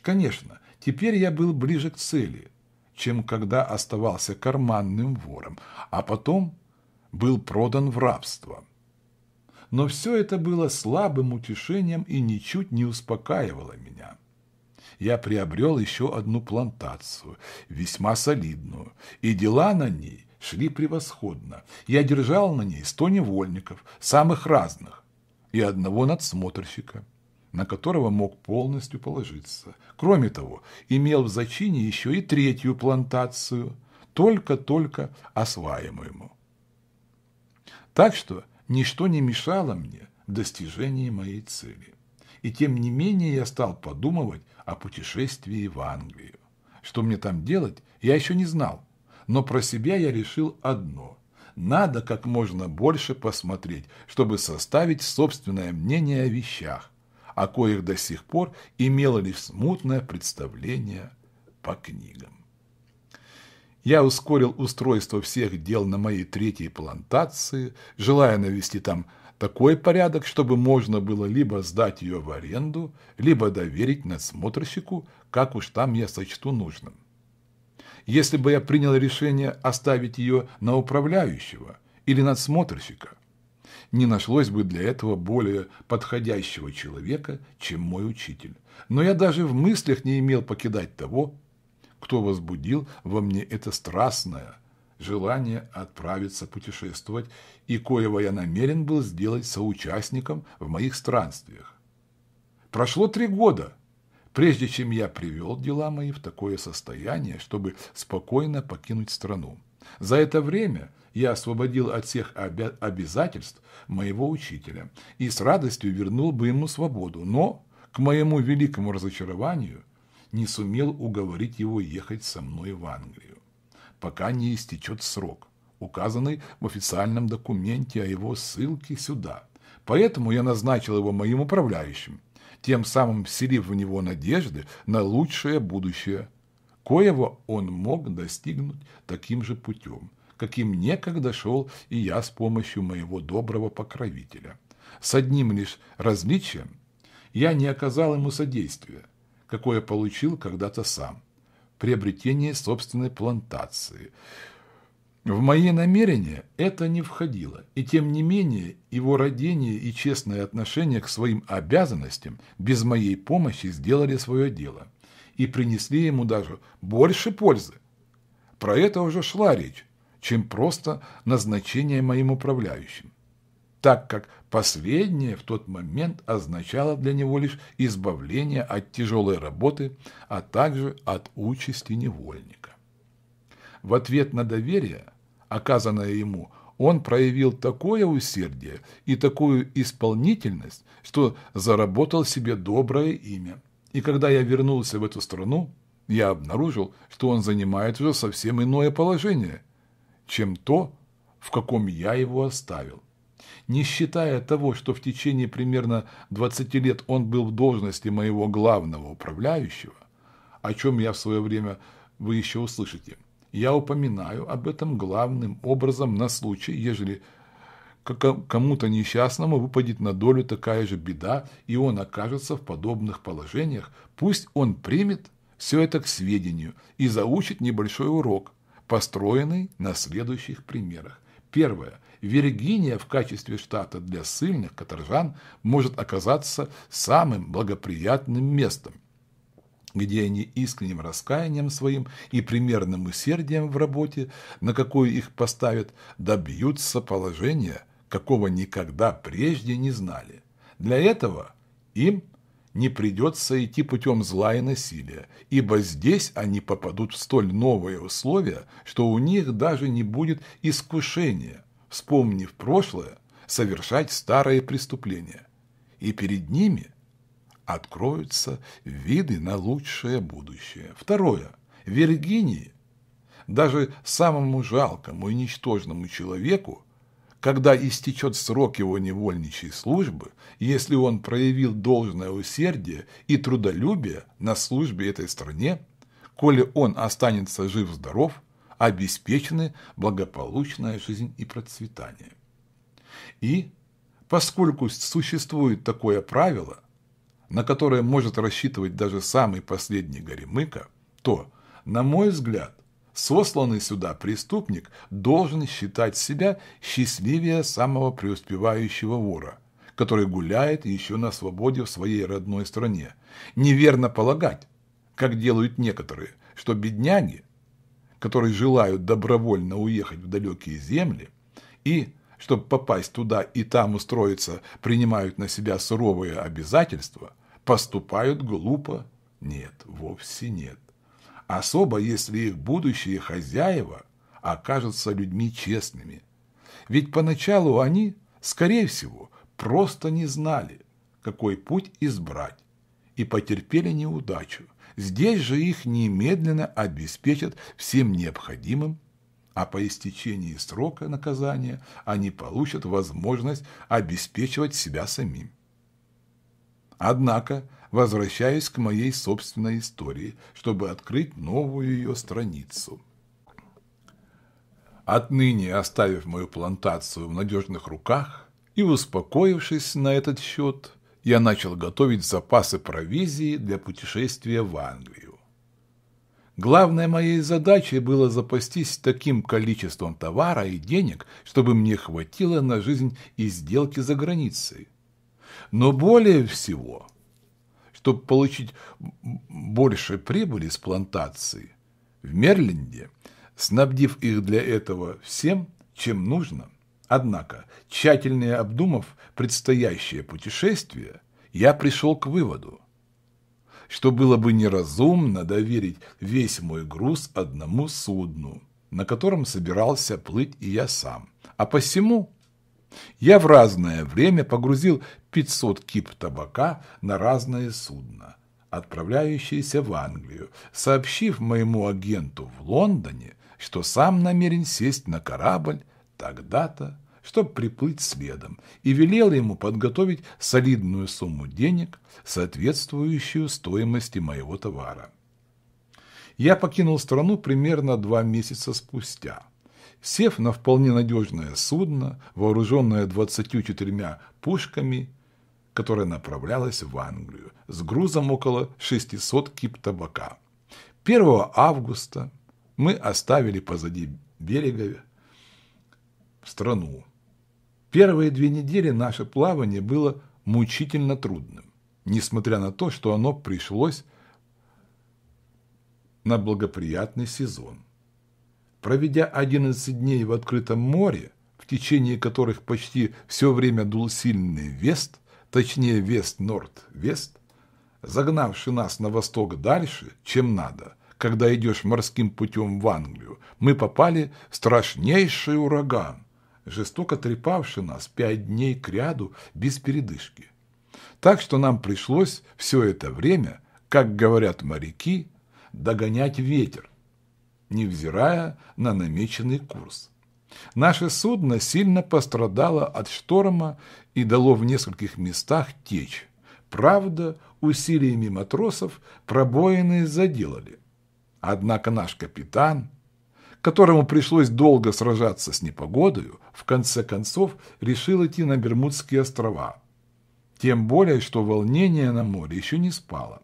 Конечно, теперь я был ближе к цели, чем когда оставался карманным вором, а потом был продан в рабство. Но все это было слабым утешением и ничуть не успокаивало меня я приобрел еще одну плантацию, весьма солидную, и дела на ней шли превосходно. Я держал на ней сто невольников, самых разных, и одного надсмотрщика, на которого мог полностью положиться. Кроме того, имел в зачине еще и третью плантацию, только-только осваиваемую. Так что ничто не мешало мне в достижении моей цели и тем не менее я стал подумывать о путешествии в Англию. Что мне там делать, я еще не знал, но про себя я решил одно – надо как можно больше посмотреть, чтобы составить собственное мнение о вещах, о коих до сих пор имело лишь смутное представление по книгам. Я ускорил устройство всех дел на моей третьей плантации, желая навести там такой порядок, чтобы можно было либо сдать ее в аренду, либо доверить надсмотрщику, как уж там я сочту нужным. Если бы я принял решение оставить ее на управляющего или надсмотрщика, не нашлось бы для этого более подходящего человека, чем мой учитель. Но я даже в мыслях не имел покидать того, кто возбудил во мне это страстное, желание отправиться путешествовать, и коего я намерен был сделать соучастником в моих странствиях. Прошло три года, прежде чем я привел дела мои в такое состояние, чтобы спокойно покинуть страну. За это время я освободил от всех обязательств моего учителя и с радостью вернул бы ему свободу, но, к моему великому разочарованию, не сумел уговорить его ехать со мной в Англию пока не истечет срок, указанный в официальном документе о его ссылке сюда. Поэтому я назначил его моим управляющим, тем самым вселив в него надежды на лучшее будущее, коего он мог достигнуть таким же путем, каким некогда шел и я с помощью моего доброго покровителя. С одним лишь различием я не оказал ему содействия, какое получил когда-то сам приобретение собственной плантации. В мои намерения это не входило, и тем не менее его родение и честное отношение к своим обязанностям без моей помощи сделали свое дело и принесли ему даже больше пользы. Про это уже шла речь, чем просто назначение моим управляющим так как последнее в тот момент означало для него лишь избавление от тяжелой работы, а также от участи невольника. В ответ на доверие, оказанное ему, он проявил такое усердие и такую исполнительность, что заработал себе доброе имя. И когда я вернулся в эту страну, я обнаружил, что он занимает уже совсем иное положение, чем то, в каком я его оставил. Не считая того, что в течение примерно 20 лет он был в должности моего главного управляющего, о чем я в свое время вы еще услышите, я упоминаю об этом главным образом на случай, ежели кому-то несчастному выпадет на долю такая же беда, и он окажется в подобных положениях, пусть он примет все это к сведению и заучит небольшой урок, построенный на следующих примерах. Первое. Виргиния в качестве штата для сильных каторжан может оказаться самым благоприятным местом, где они искренним раскаянием своим и примерным усердием в работе, на какую их поставят, добьются положения, какого никогда прежде не знали. Для этого им не придется идти путем зла и насилия, ибо здесь они попадут в столь новые условия, что у них даже не будет искушения вспомнив прошлое, совершать старые преступления. И перед ними откроются виды на лучшее будущее. Второе. Виргинии, даже самому жалкому и ничтожному человеку, когда истечет срок его невольничьей службы, если он проявил должное усердие и трудолюбие на службе этой стране, коли он останется жив-здоров – обеспечены благополучная жизнь и процветание. И, поскольку существует такое правило, на которое может рассчитывать даже самый последний горемыка, то, на мой взгляд, сосланный сюда преступник должен считать себя счастливее самого преуспевающего вора, который гуляет еще на свободе в своей родной стране. Неверно полагать, как делают некоторые, что бедняги – которые желают добровольно уехать в далекие земли и, чтобы попасть туда и там устроиться, принимают на себя суровые обязательства, поступают глупо? Нет, вовсе нет. Особо, если их будущие хозяева окажутся людьми честными. Ведь поначалу они, скорее всего, просто не знали, какой путь избрать, и потерпели неудачу. Здесь же их немедленно обеспечат всем необходимым, а по истечении срока наказания они получат возможность обеспечивать себя самим. Однако, возвращаюсь к моей собственной истории, чтобы открыть новую ее страницу. Отныне оставив мою плантацию в надежных руках и успокоившись на этот счет – я начал готовить запасы провизии для путешествия в Англию. Главной моей задачей было запастись таким количеством товара и денег, чтобы мне хватило на жизнь и сделки за границей. Но более всего, чтобы получить больше прибыли с плантации, в Мерлинде, снабдив их для этого всем, чем нужно, Однако, тщательно обдумав предстоящее путешествие, я пришел к выводу, что было бы неразумно доверить весь мой груз одному судну, на котором собирался плыть и я сам. А посему я в разное время погрузил 500 кип табака на разные судна, отправляющиеся в Англию, сообщив моему агенту в Лондоне, что сам намерен сесть на корабль тогда-то, чтобы приплыть следом, и велел ему подготовить солидную сумму денег, соответствующую стоимости моего товара. Я покинул страну примерно два месяца спустя. Сев на вполне надежное судно, вооруженное 24 пушками, которое направлялось в Англию с грузом около 600 кип табака. 1 августа мы оставили позади берега страну. Первые две недели наше плавание было мучительно трудным, несмотря на то, что оно пришлось на благоприятный сезон. Проведя 11 дней в открытом море, в течение которых почти все время дул сильный вест, точнее вест-норд-вест, загнавший нас на восток дальше, чем надо, когда идешь морским путем в Англию, мы попали в страшнейший ураган, жестоко трепавший нас пять дней кряду без передышки. Так что нам пришлось все это время, как говорят моряки, догонять ветер, невзирая на намеченный курс. Наше судно сильно пострадало от шторма и дало в нескольких местах течь. Правда, усилиями матросов пробоины заделали. Однако наш капитан – которому пришлось долго сражаться с непогодою, в конце концов решил идти на Бермудские острова. Тем более, что волнение на море еще не спало.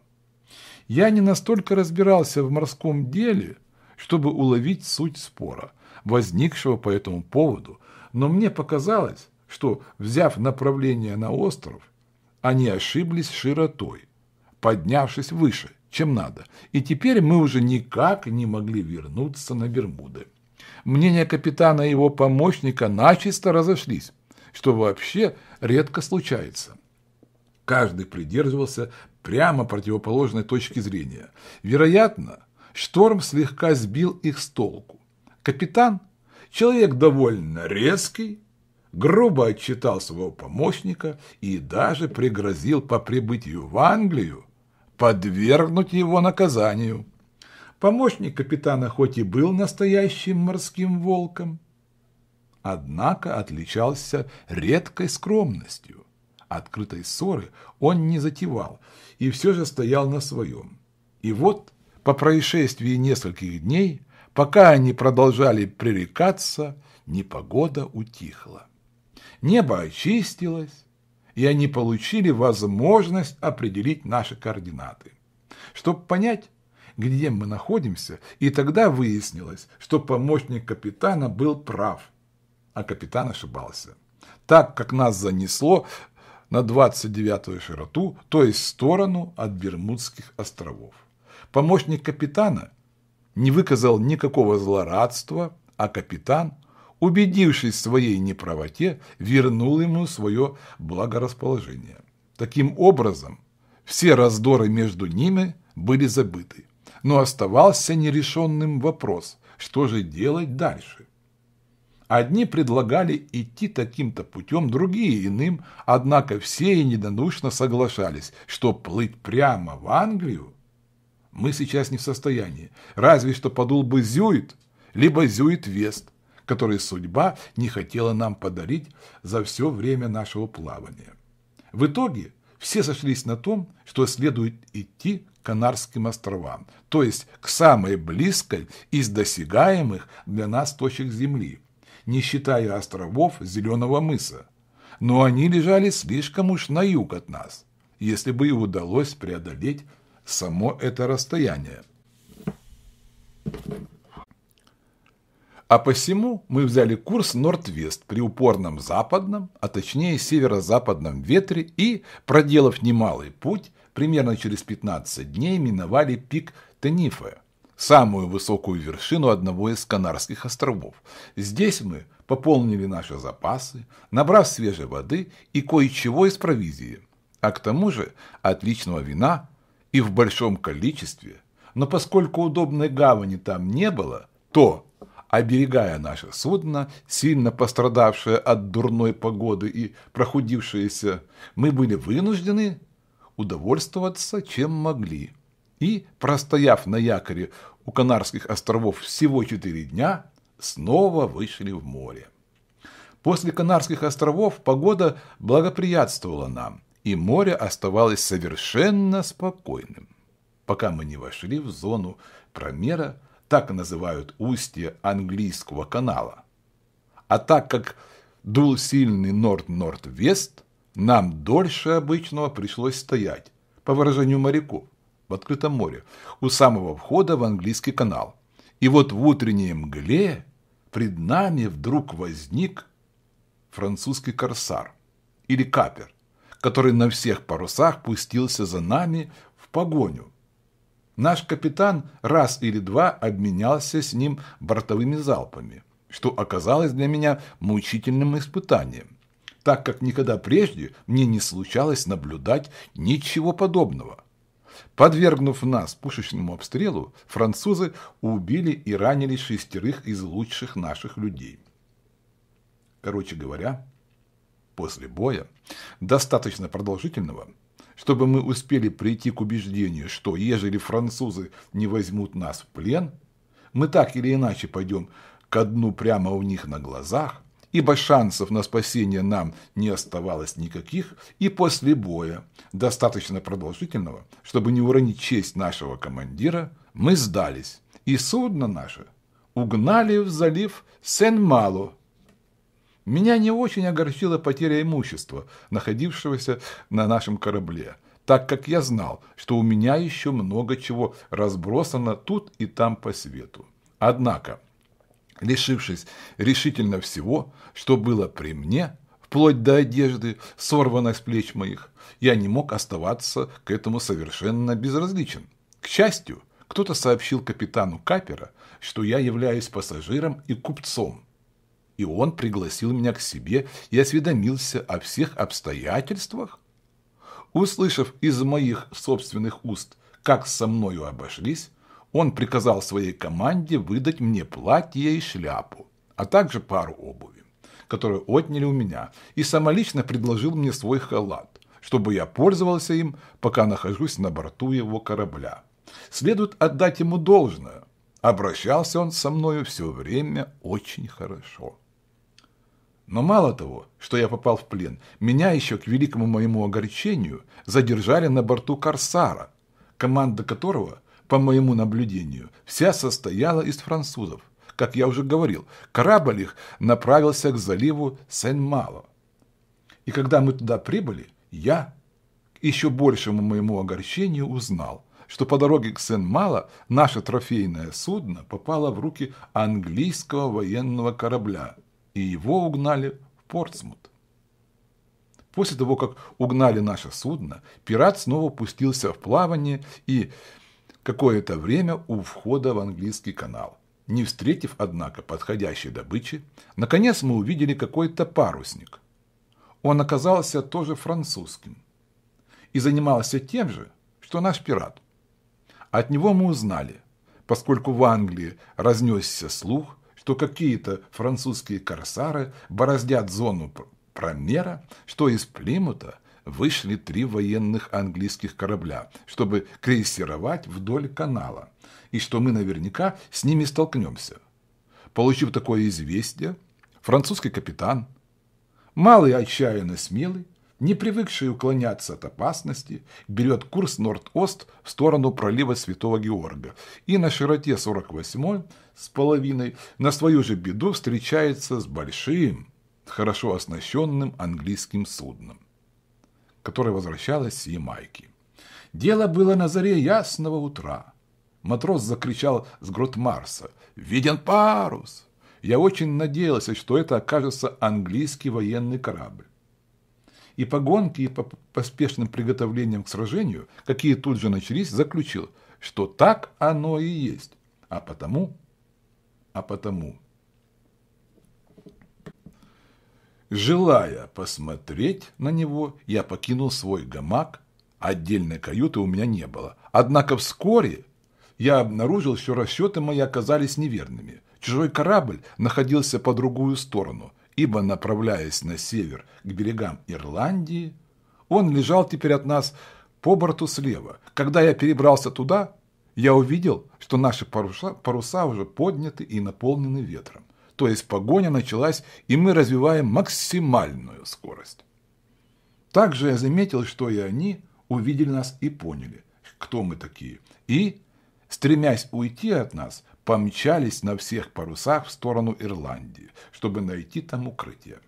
Я не настолько разбирался в морском деле, чтобы уловить суть спора, возникшего по этому поводу, но мне показалось, что, взяв направление на остров, они ошиблись широтой, поднявшись выше, чем надо. И теперь мы уже никак не могли вернуться на Бермуды. Мнения капитана и его помощника начисто разошлись, что вообще редко случается. Каждый придерживался прямо противоположной точки зрения. Вероятно, шторм слегка сбил их с толку. Капитан, человек довольно резкий, грубо отчитал своего помощника и даже пригрозил по прибытию в Англию подвергнуть его наказанию. Помощник капитана хоть и был настоящим морским волком, однако отличался редкой скромностью. Открытой ссоры он не затевал и все же стоял на своем. И вот, по происшествии нескольких дней, пока они продолжали пререкаться, непогода утихла. Небо очистилось, и они получили возможность определить наши координаты, чтобы понять, где мы находимся, и тогда выяснилось, что помощник капитана был прав, а капитан ошибался. Так как нас занесло на 29-ю широту, то есть в сторону от Бермудских островов. Помощник капитана не выказал никакого злорадства, а капитан убедившись в своей неправоте, вернул ему свое благорасположение. Таким образом, все раздоры между ними были забыты, но оставался нерешенным вопрос, что же делать дальше. Одни предлагали идти таким-то путем, другие иным, однако все единодушно соглашались, что плыть прямо в Англию мы сейчас не в состоянии, разве что подул бы Зюит, либо Зюит-Вест – которые судьба не хотела нам подарить за все время нашего плавания. В итоге все сошлись на том, что следует идти к Канарским островам, то есть к самой близкой из досягаемых для нас точек Земли, не считая островов Зеленого мыса. Но они лежали слишком уж на юг от нас, если бы и удалось преодолеть само это расстояние. А посему мы взяли курс Норд-Вест при упорном западном, а точнее северо-западном ветре и, проделав немалый путь, примерно через 15 дней миновали пик Тенифе, самую высокую вершину одного из Канарских островов. Здесь мы пополнили наши запасы, набрав свежей воды и кое-чего из провизии, а к тому же отличного вина и в большом количестве. Но поскольку удобной гавани там не было, то оберегая наше судно, сильно пострадавшее от дурной погоды и прохудившееся, мы были вынуждены удовольствоваться чем могли. И, простояв на якоре у Канарских островов всего четыре дня, снова вышли в море. После Канарских островов погода благоприятствовала нам, и море оставалось совершенно спокойным, пока мы не вошли в зону промера так называют устье английского канала. А так как дул сильный норд-норд-вест, нам дольше обычного пришлось стоять, по выражению моряков, в открытом море, у самого входа в английский канал. И вот в утренней мгле пред нами вдруг возник французский корсар или капер, который на всех парусах пустился за нами в погоню. Наш капитан раз или два обменялся с ним бортовыми залпами, что оказалось для меня мучительным испытанием, так как никогда прежде мне не случалось наблюдать ничего подобного. Подвергнув нас пушечному обстрелу, французы убили и ранили шестерых из лучших наших людей. Короче говоря, после боя, достаточно продолжительного, чтобы мы успели прийти к убеждению, что ежели французы не возьмут нас в плен, мы так или иначе пойдем ко дну прямо у них на глазах, ибо шансов на спасение нам не оставалось никаких, и после боя, достаточно продолжительного, чтобы не уронить честь нашего командира, мы сдались, и судно наше угнали в залив Сен-Мало – меня не очень огорчила потеря имущества, находившегося на нашем корабле, так как я знал, что у меня еще много чего разбросано тут и там по свету. Однако, лишившись решительно всего, что было при мне, вплоть до одежды, сорванной с плеч моих, я не мог оставаться к этому совершенно безразличен. К счастью, кто-то сообщил капитану Капера, что я являюсь пассажиром и купцом – и он пригласил меня к себе и осведомился о всех обстоятельствах? Услышав из моих собственных уст, как со мною обошлись, он приказал своей команде выдать мне платье и шляпу, а также пару обуви, которые отняли у меня, и самолично предложил мне свой халат, чтобы я пользовался им, пока нахожусь на борту его корабля. Следует отдать ему должное. Обращался он со мною все время очень хорошо. Но мало того, что я попал в плен, меня еще, к великому моему огорчению, задержали на борту «Корсара», команда которого, по моему наблюдению, вся состояла из французов. Как я уже говорил, корабль их направился к заливу Сен-Мало. И когда мы туда прибыли, я, к еще большему моему огорчению, узнал, что по дороге к Сен-Мало наше трофейное судно попало в руки английского военного корабля – и его угнали в Портсмут. После того, как угнали наше судно, пират снова пустился в плавание и какое-то время у входа в английский канал. Не встретив, однако, подходящей добычи, наконец мы увидели какой-то парусник. Он оказался тоже французским и занимался тем же, что наш пират. От него мы узнали, поскольку в Англии разнесся слух что какие-то французские корсары бороздят зону промера, что из Плимута вышли три военных английских корабля, чтобы крейсировать вдоль канала, и что мы наверняка с ними столкнемся. Получив такое известие, французский капитан, малый отчаянно смелый, не привыкший уклоняться от опасности, берет курс норд-ост в сторону пролива Святого Георга и на широте 48 с половиной на свою же беду встречается с большим, хорошо оснащенным английским судном, которое возвращалось с Ямайки. Дело было на заре ясного утра. Матрос закричал с грот Марса «Виден парус!» Я очень надеялся, что это окажется английский военный корабль и по гонке, и по поспешным приготовлениям к сражению, какие тут же начались, заключил, что так оно и есть. А потому, а потому, желая посмотреть на него, я покинул свой гамак, отдельной каюты у меня не было. Однако вскоре я обнаружил, что расчеты мои оказались неверными. Чужой корабль находился по другую сторону – ибо, направляясь на север к берегам Ирландии, он лежал теперь от нас по борту слева. Когда я перебрался туда, я увидел, что наши паруса, паруса уже подняты и наполнены ветром. То есть погоня началась, и мы развиваем максимальную скорость. Также я заметил, что и они увидели нас и поняли, кто мы такие. И, стремясь уйти от нас, помчались на всех парусах в сторону Ирландии, чтобы найти там укрытие.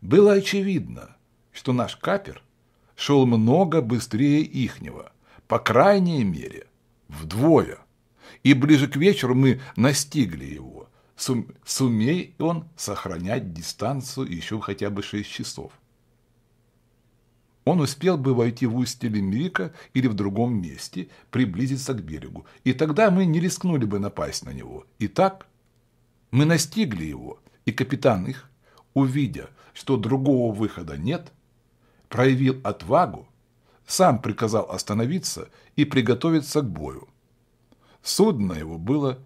Было очевидно, что наш капер шел много быстрее ихнего, по крайней мере, вдвое. И ближе к вечеру мы настигли его, сумей он сохранять дистанцию еще хотя бы шесть часов. Он успел бы войти в устье Лимрика или в другом месте, приблизиться к берегу, и тогда мы не рискнули бы напасть на него. Итак, мы настигли его, и капитан их, увидя, что другого выхода нет, проявил отвагу, сам приказал остановиться и приготовиться к бою. Судно его было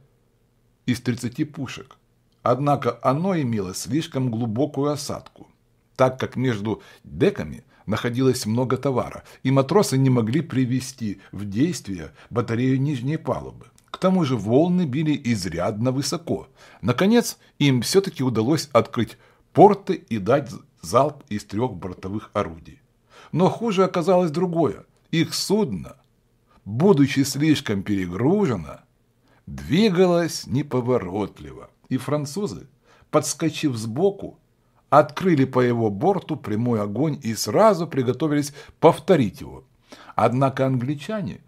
из 30 пушек, однако оно имело слишком глубокую осадку, так как между деками – находилось много товара, и матросы не могли привести в действие батарею нижней палубы. К тому же волны били изрядно высоко. Наконец, им все-таки удалось открыть порты и дать залп из трех бортовых орудий. Но хуже оказалось другое. Их судно, будучи слишком перегружено, двигалось неповоротливо, и французы, подскочив сбоку, открыли по его борту прямой огонь и сразу приготовились повторить его. Однако англичане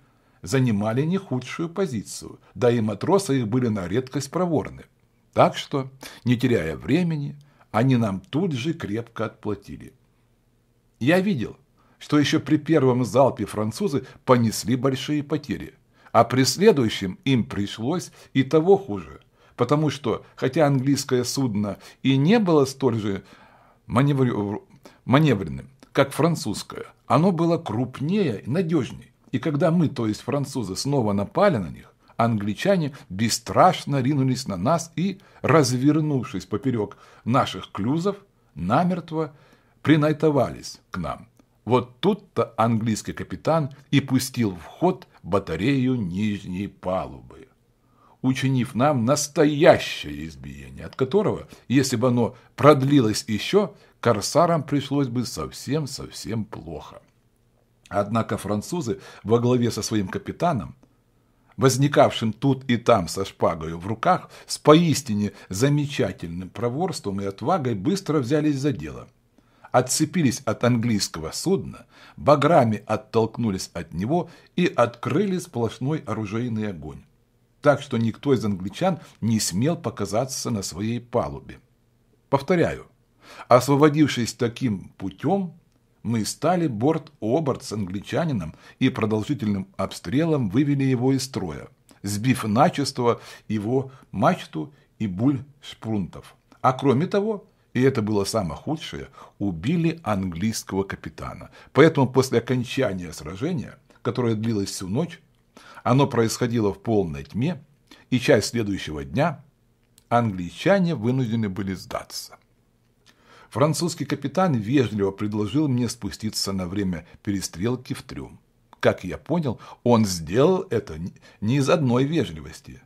занимали не худшую позицию, да и матросы их были на редкость проворны. Так что, не теряя времени, они нам тут же крепко отплатили. Я видел, что еще при первом залпе французы понесли большие потери, а при следующем им пришлось и того хуже – потому что, хотя английское судно и не было столь же маневр... маневренным, как французское, оно было крупнее и надежнее. И когда мы, то есть французы, снова напали на них, англичане бесстрашно ринулись на нас и, развернувшись поперек наших клюзов, намертво принайтовались к нам. Вот тут-то английский капитан и пустил в ход батарею нижней палубы учинив нам настоящее избиение, от которого, если бы оно продлилось еще, корсарам пришлось бы совсем-совсем плохо. Однако французы во главе со своим капитаном, возникавшим тут и там со шпагою в руках, с поистине замечательным проворством и отвагой быстро взялись за дело. Отцепились от английского судна, баграми оттолкнулись от него и открыли сплошной оружейный огонь так что никто из англичан не смел показаться на своей палубе. Повторяю, освободившись таким путем, мы стали борт-оборт с англичанином и продолжительным обстрелом вывели его из строя, сбив начисто его мачту и буль шпрунтов. А кроме того, и это было самое худшее, убили английского капитана. Поэтому после окончания сражения, которое длилось всю ночь, оно происходило в полной тьме, и часть следующего дня англичане вынуждены были сдаться. Французский капитан вежливо предложил мне спуститься на время перестрелки в трюм. Как я понял, он сделал это не из одной вежливости,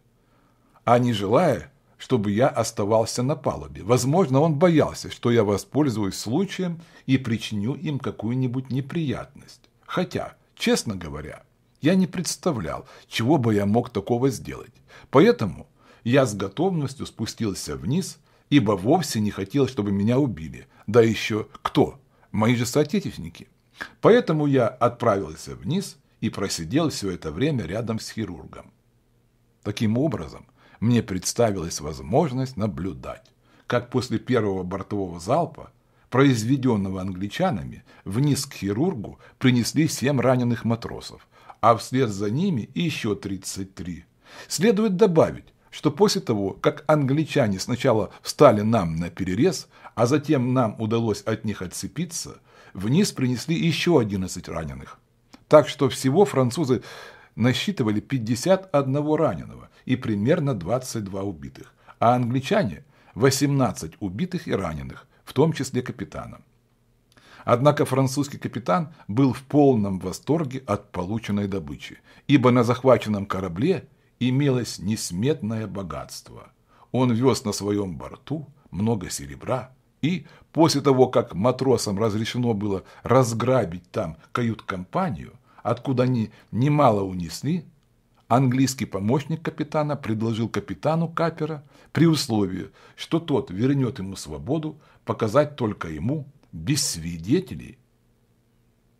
а не желая, чтобы я оставался на палубе. Возможно, он боялся, что я воспользуюсь случаем и причиню им какую-нибудь неприятность. Хотя, честно говоря, я не представлял, чего бы я мог такого сделать. Поэтому я с готовностью спустился вниз, ибо вовсе не хотел, чтобы меня убили. Да еще кто? Мои же соотечественники. Поэтому я отправился вниз и просидел все это время рядом с хирургом. Таким образом, мне представилась возможность наблюдать, как после первого бортового залпа, произведенного англичанами, вниз к хирургу принесли семь раненых матросов, а вслед за ними еще 33. Следует добавить, что после того, как англичане сначала встали нам на перерез, а затем нам удалось от них отцепиться, вниз принесли еще 11 раненых. Так что всего французы насчитывали 51 раненого и примерно 22 убитых, а англичане – 18 убитых и раненых, в том числе капитана. Однако французский капитан был в полном восторге от полученной добычи, ибо на захваченном корабле имелось несметное богатство. Он вез на своем борту много серебра, и после того, как матросам разрешено было разграбить там кают-компанию, откуда они немало унесли, английский помощник капитана предложил капитану Капера при условии, что тот вернет ему свободу показать только ему без свидетелей,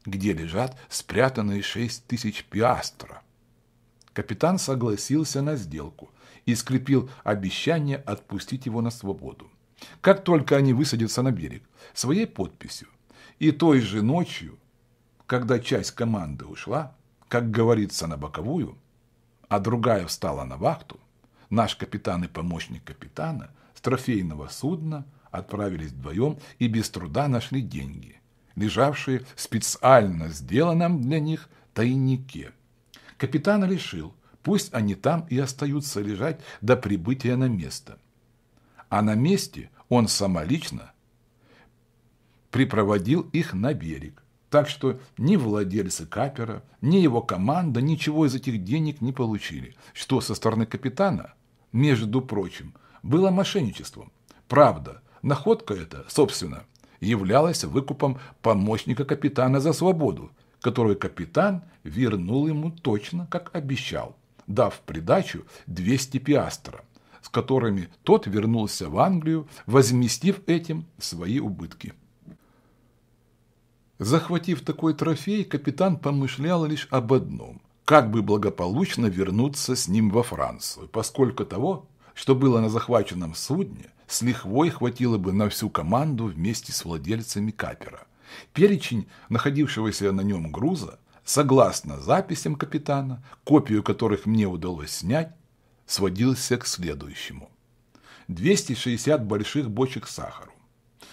где лежат спрятанные шесть тысяч пиастра. Капитан согласился на сделку и скрепил обещание отпустить его на свободу. Как только они высадятся на берег, своей подписью. И той же ночью, когда часть команды ушла, как говорится, на боковую, а другая встала на вахту, наш капитан и помощник капитана с трофейного судна – отправились вдвоем и без труда нашли деньги, лежавшие в специально сделанном для них тайнике. Капитан решил, пусть они там и остаются лежать до прибытия на место. А на месте он самолично припроводил их на берег, так что ни владельцы капера, ни его команда ничего из этих денег не получили, что со стороны капитана, между прочим, было мошенничеством. Правда, Находка эта, собственно, являлась выкупом помощника капитана за свободу, которую капитан вернул ему точно, как обещал, дав придачу 200 пиастра, с которыми тот вернулся в Англию, возместив этим свои убытки. Захватив такой трофей, капитан помышлял лишь об одном – как бы благополучно вернуться с ним во Францию, поскольку того, что было на захваченном судне – с лихвой хватило бы на всю команду вместе с владельцами капера. Перечень находившегося на нем груза, согласно записям капитана, копию которых мне удалось снять, сводился к следующему. 260 больших бочек сахару,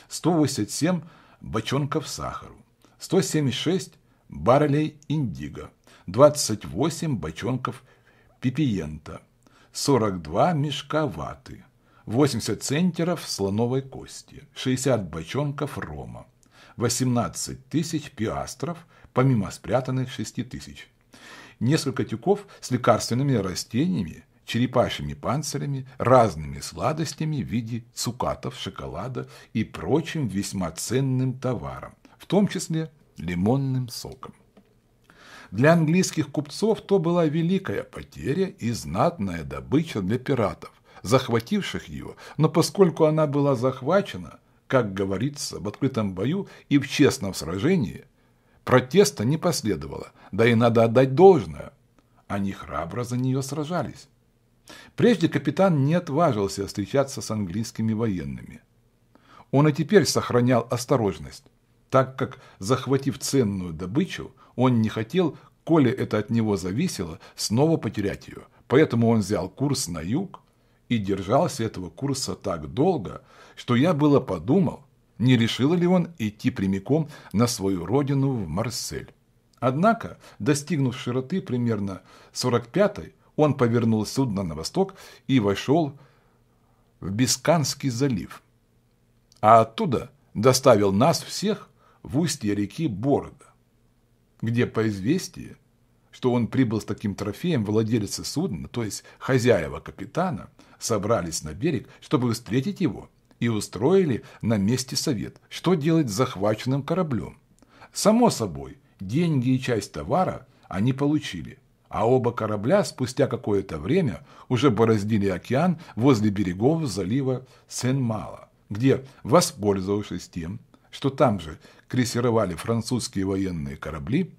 187 бочонков сахару, 176 баррелей индиго, 28 бочонков пипиента, 42 мешка ваты, 80 центеров слоновой кости, 60 бочонков рома, 18 тысяч пиастров, помимо спрятанных 6 тысяч, несколько тюков с лекарственными растениями, черепашьими панцирями, разными сладостями в виде цукатов, шоколада и прочим весьма ценным товаром, в том числе лимонным соком. Для английских купцов то была великая потеря и знатная добыча для пиратов захвативших ее, но поскольку она была захвачена, как говорится, в открытом бою и в честном сражении, протеста не последовало, да и надо отдать должное. Они храбро за нее сражались. Прежде капитан не отважился встречаться с английскими военными. Он и теперь сохранял осторожность, так как, захватив ценную добычу, он не хотел, коли это от него зависело, снова потерять ее, поэтому он взял курс на юг, и держался этого курса так долго, что я было подумал, не решил ли он идти прямиком на свою родину в Марсель. Однако, достигнув широты примерно 45-й, он повернул судно на восток и вошел в Бисканский залив, а оттуда доставил нас всех в устье реки Борода, где по известии, что он прибыл с таким трофеем владельца судна, то есть хозяева капитана – собрались на берег, чтобы встретить его, и устроили на месте совет, что делать с захваченным кораблем. Само собой, деньги и часть товара они получили, а оба корабля спустя какое-то время уже бороздили океан возле берегов залива Сен-Мала, где, воспользовавшись тем, что там же крейсировали французские военные корабли,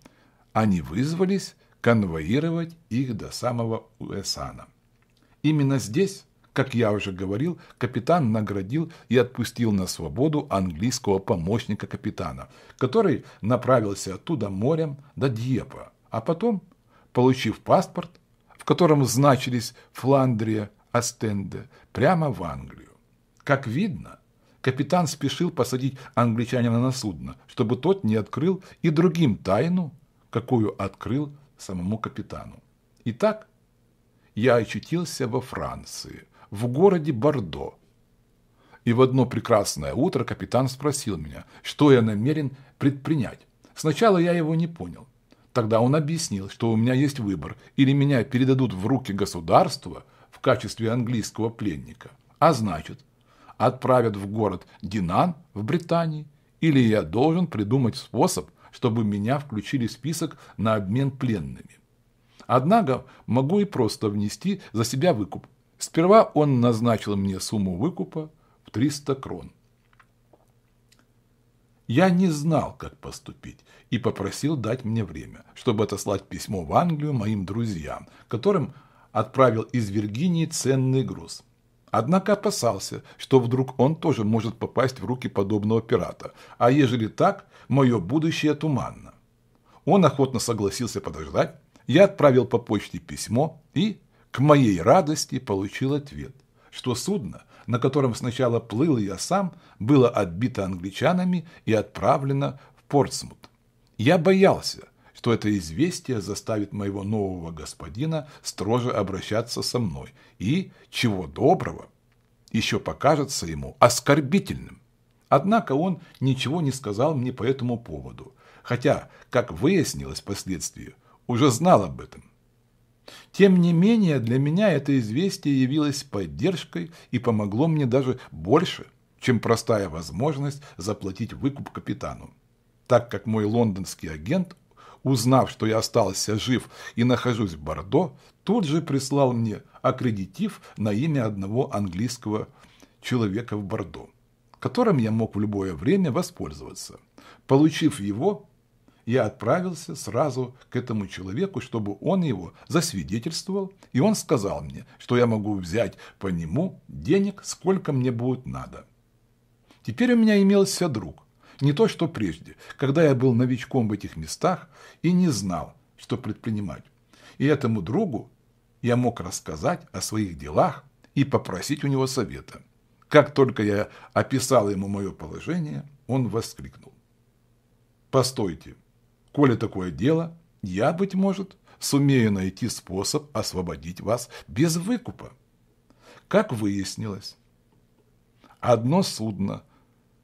они вызвались конвоировать их до самого Уэсана. Именно здесь как я уже говорил, капитан наградил и отпустил на свободу английского помощника капитана, который направился оттуда морем до Дьепа, а потом, получив паспорт, в котором значились Фландрия, Астенде, прямо в Англию. Как видно, капитан спешил посадить англичанина на судно, чтобы тот не открыл и другим тайну, какую открыл самому капитану. Итак, я очутился во Франции, в городе Бордо. И в одно прекрасное утро капитан спросил меня, что я намерен предпринять. Сначала я его не понял. Тогда он объяснил, что у меня есть выбор, или меня передадут в руки государства в качестве английского пленника, а значит, отправят в город Динан в Британии, или я должен придумать способ, чтобы меня включили в список на обмен пленными. Однако могу и просто внести за себя выкуп, Сперва он назначил мне сумму выкупа в 300 крон. Я не знал, как поступить, и попросил дать мне время, чтобы отослать письмо в Англию моим друзьям, которым отправил из Виргинии ценный груз. Однако опасался, что вдруг он тоже может попасть в руки подобного пирата, а ежели так, мое будущее туманно. Он охотно согласился подождать, я отправил по почте письмо и к моей радости получил ответ, что судно, на котором сначала плыл я сам, было отбито англичанами и отправлено в Портсмут. Я боялся, что это известие заставит моего нового господина строже обращаться со мной и, чего доброго, еще покажется ему оскорбительным. Однако он ничего не сказал мне по этому поводу, хотя, как выяснилось впоследствии, уже знал об этом. Тем не менее, для меня это известие явилось поддержкой и помогло мне даже больше, чем простая возможность заплатить выкуп капитану. Так как мой лондонский агент, узнав, что я остался жив и нахожусь в Бордо, тут же прислал мне аккредитив на имя одного английского человека в Бордо, которым я мог в любое время воспользоваться. Получив его, я отправился сразу к этому человеку, чтобы он его засвидетельствовал, и он сказал мне, что я могу взять по нему денег, сколько мне будет надо. Теперь у меня имелся друг, не то что прежде, когда я был новичком в этих местах и не знал, что предпринимать. И этому другу я мог рассказать о своих делах и попросить у него совета. Как только я описал ему мое положение, он воскликнул. «Постойте, Коли такое дело, я, быть может, сумею найти способ освободить вас без выкупа. Как выяснилось, одно судно,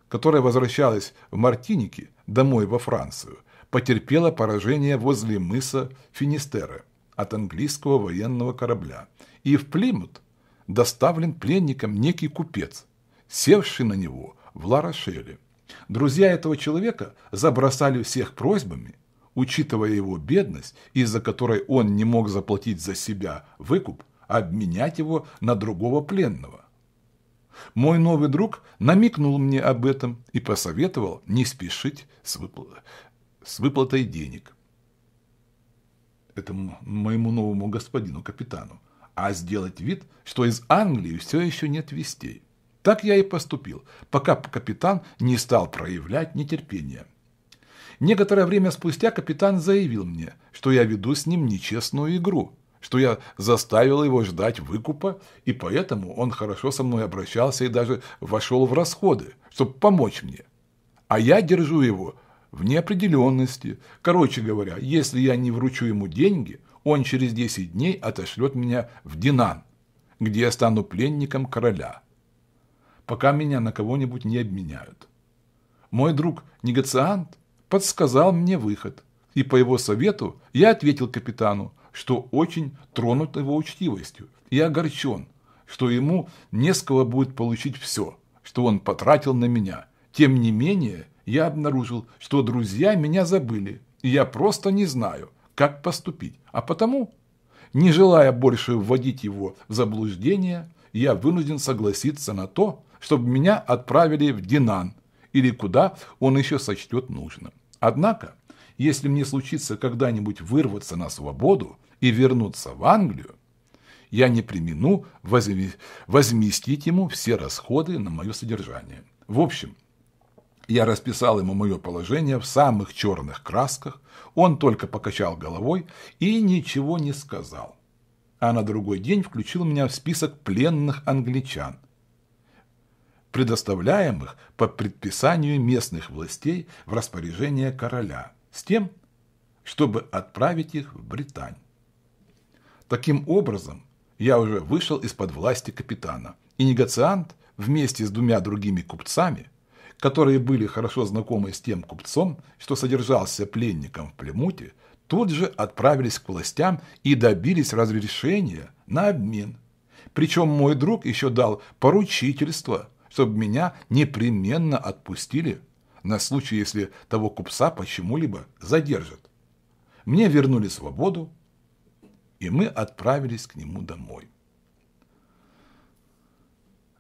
которое возвращалось в Мартинике домой во Францию, потерпело поражение возле мыса Финистеры от английского военного корабля, и в Плимут доставлен пленником некий купец, севший на него в Ларошеле. Друзья этого человека забросали всех просьбами, учитывая его бедность, из-за которой он не мог заплатить за себя выкуп, обменять его на другого пленного. Мой новый друг намекнул мне об этом и посоветовал не спешить с, выпл... с выплатой денег этому моему новому господину капитану, а сделать вид, что из Англии все еще нет вестей. Так я и поступил, пока капитан не стал проявлять нетерпение. Некоторое время спустя капитан заявил мне, что я веду с ним нечестную игру, что я заставил его ждать выкупа, и поэтому он хорошо со мной обращался и даже вошел в расходы, чтобы помочь мне. А я держу его в неопределенности. Короче говоря, если я не вручу ему деньги, он через 10 дней отошлет меня в Динан, где я стану пленником короля» пока меня на кого-нибудь не обменяют. Мой друг, негациант, подсказал мне выход, и по его совету я ответил капитану, что очень тронут его учтивостью и огорчен, что ему не с кого будет получить все, что он потратил на меня. Тем не менее, я обнаружил, что друзья меня забыли, и я просто не знаю, как поступить, а потому, не желая больше вводить его в заблуждение, я вынужден согласиться на то, чтобы меня отправили в Динан или куда он еще сочтет нужно. Однако, если мне случится когда-нибудь вырваться на свободу и вернуться в Англию, я не примену возместить ему все расходы на мое содержание. В общем, я расписал ему мое положение в самых черных красках, он только покачал головой и ничего не сказал. А на другой день включил меня в список пленных англичан, предоставляемых по предписанию местных властей в распоряжение короля, с тем, чтобы отправить их в Британь. Таким образом, я уже вышел из-под власти капитана, и негациант вместе с двумя другими купцами, которые были хорошо знакомы с тем купцом, что содержался пленником в Племуте, тут же отправились к властям и добились разрешения на обмен. Причем мой друг еще дал поручительство чтобы меня непременно отпустили на случай, если того купца почему-либо задержат. Мне вернули свободу, и мы отправились к нему домой.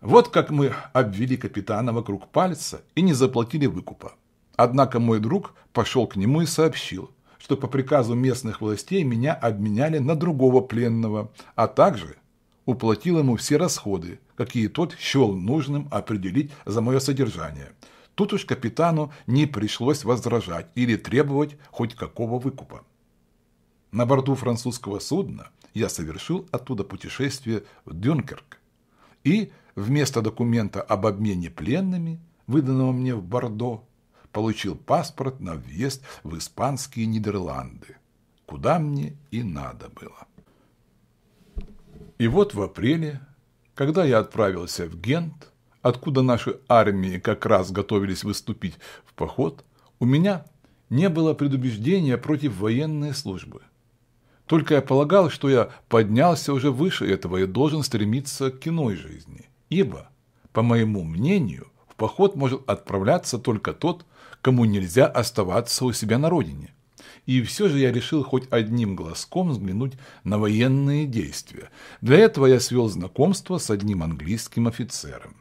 Вот как мы обвели капитана вокруг пальца и не заплатили выкупа. Однако мой друг пошел к нему и сообщил, что по приказу местных властей меня обменяли на другого пленного, а также уплатил ему все расходы, какие тот счел нужным определить за мое содержание. Тут уж капитану не пришлось возражать или требовать хоть какого выкупа. На борту французского судна я совершил оттуда путешествие в Дюнкерк и вместо документа об обмене пленными, выданного мне в Бордо, получил паспорт на въезд в испанские Нидерланды, куда мне и надо было. И вот в апреле когда я отправился в Гент, откуда наши армии как раз готовились выступить в поход, у меня не было предубеждения против военной службы. Только я полагал, что я поднялся уже выше этого и должен стремиться к иной жизни. Ибо, по моему мнению, в поход может отправляться только тот, кому нельзя оставаться у себя на родине и все же я решил хоть одним глазком взглянуть на военные действия. Для этого я свел знакомство с одним английским офицером,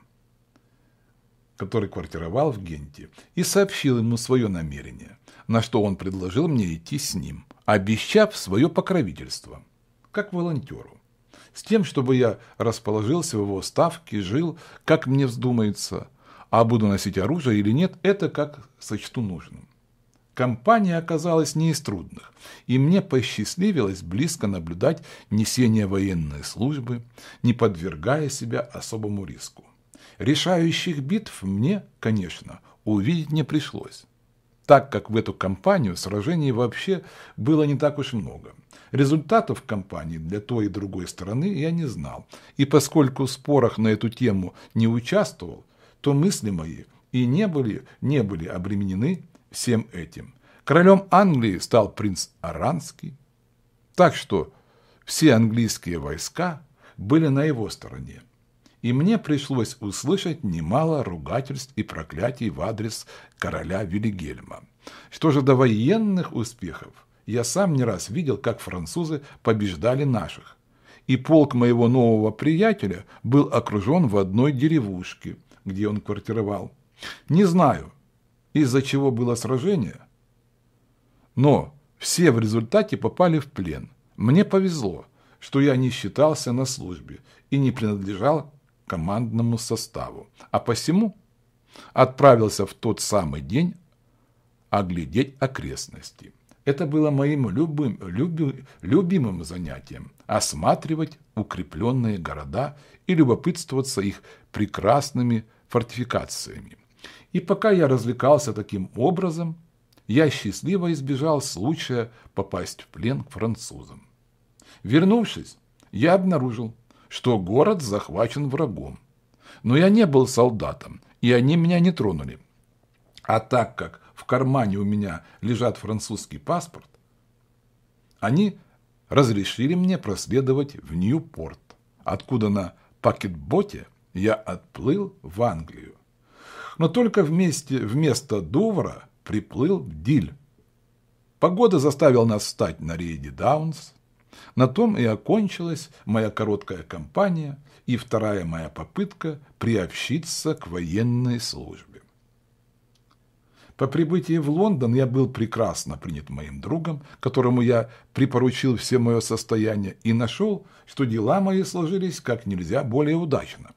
который квартировал в Генте, и сообщил ему свое намерение, на что он предложил мне идти с ним, обещав свое покровительство, как волонтеру с тем, чтобы я расположился в его ставке, жил, как мне вздумается. А буду носить оружие или нет, это как сочту нужным. Компания оказалась не из трудных, и мне посчастливилось близко наблюдать несение военной службы, не подвергая себя особому риску. Решающих битв мне, конечно, увидеть не пришлось, так как в эту кампанию сражений вообще было не так уж много. Результатов кампании для той и другой стороны я не знал, и поскольку в спорах на эту тему не участвовал, то мысли мои и не были, не были обременены всем этим. Королем Англии стал принц Аранский, так что все английские войска были на его стороне. И мне пришлось услышать немало ругательств и проклятий в адрес короля Вильгельма. Что же до военных успехов, я сам не раз видел, как французы побеждали наших. И полк моего нового приятеля был окружен в одной деревушке, где он квартировал. Не знаю, из-за чего было сражение. Но все в результате попали в плен. Мне повезло, что я не считался на службе и не принадлежал командному составу, а посему отправился в тот самый день оглядеть окрестности. Это было моим любым, люби, любимым занятием – осматривать укрепленные города и любопытствоваться их прекрасными фортификациями. И пока я развлекался таким образом, я счастливо избежал случая попасть в плен к французам. Вернувшись, я обнаружил, что город захвачен врагом. Но я не был солдатом, и они меня не тронули. А так как в кармане у меня лежат французский паспорт, они разрешили мне проследовать в Ньюпорт, откуда на пакетботе я отплыл в Англию но только вместе, вместо Дувра приплыл в Диль. Погода заставила нас встать на рейде Даунс. На том и окончилась моя короткая кампания и вторая моя попытка приобщиться к военной службе. По прибытии в Лондон я был прекрасно принят моим другом, которому я припоручил все мое состояние и нашел, что дела мои сложились как нельзя более удачно,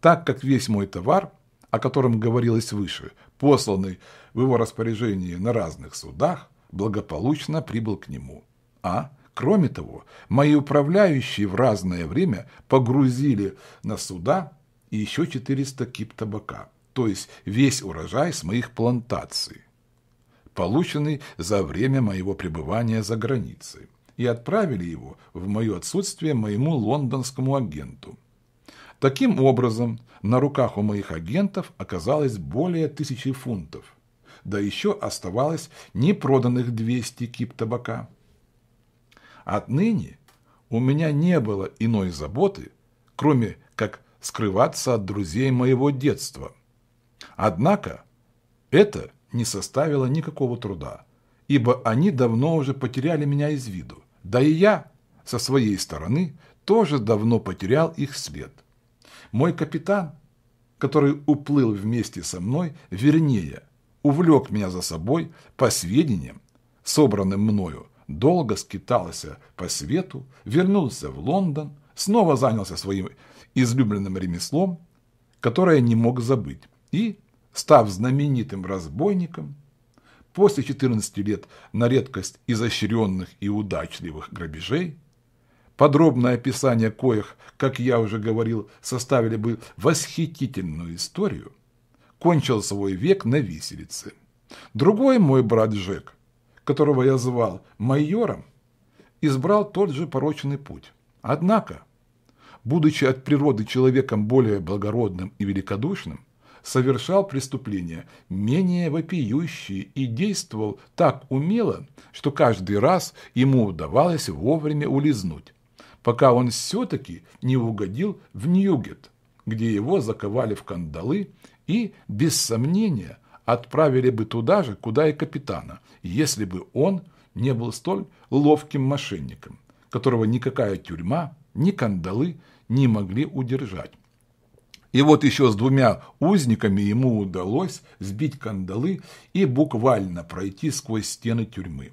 так как весь мой товар – о котором говорилось выше, посланный в его распоряжение на разных судах, благополучно прибыл к нему. А, кроме того, мои управляющие в разное время погрузили на суда еще 400 кип табака, то есть весь урожай с моих плантаций, полученный за время моего пребывания за границей, и отправили его в мое отсутствие моему лондонскому агенту – Таким образом, на руках у моих агентов оказалось более тысячи фунтов, да еще оставалось непроданных 200 кип табака. Отныне у меня не было иной заботы, кроме как скрываться от друзей моего детства. Однако это не составило никакого труда, ибо они давно уже потеряли меня из виду, да и я, со своей стороны, тоже давно потерял их след. Мой капитан, который уплыл вместе со мной, вернее, увлек меня за собой по сведениям, собранным мною, долго скитался по свету, вернулся в Лондон, снова занялся своим излюбленным ремеслом, которое не мог забыть, и, став знаменитым разбойником, после 14 лет на редкость изощренных и удачливых грабежей, подробное описание коих, как я уже говорил, составили бы восхитительную историю, кончил свой век на виселице. Другой мой брат Джек, которого я звал майором, избрал тот же порочный путь. Однако, будучи от природы человеком более благородным и великодушным, совершал преступления менее вопиющие и действовал так умело, что каждый раз ему удавалось вовремя улизнуть пока он все-таки не угодил в Ньюгет, где его заковали в кандалы и, без сомнения, отправили бы туда же, куда и капитана, если бы он не был столь ловким мошенником, которого никакая тюрьма, ни кандалы не могли удержать. И вот еще с двумя узниками ему удалось сбить кандалы и буквально пройти сквозь стены тюрьмы.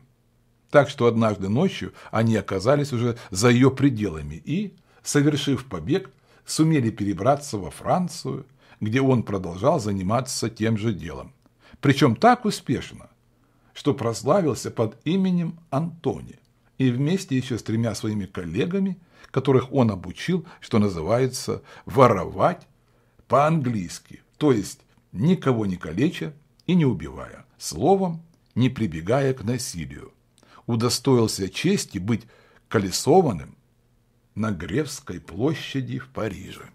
Так что однажды ночью они оказались уже за ее пределами и, совершив побег, сумели перебраться во Францию, где он продолжал заниматься тем же делом. Причем так успешно, что прославился под именем Антони и вместе еще с тремя своими коллегами, которых он обучил, что называется, воровать по-английски, то есть никого не калеча и не убивая, словом, не прибегая к насилию удостоился чести быть колесованным на Гревской площади в Париже.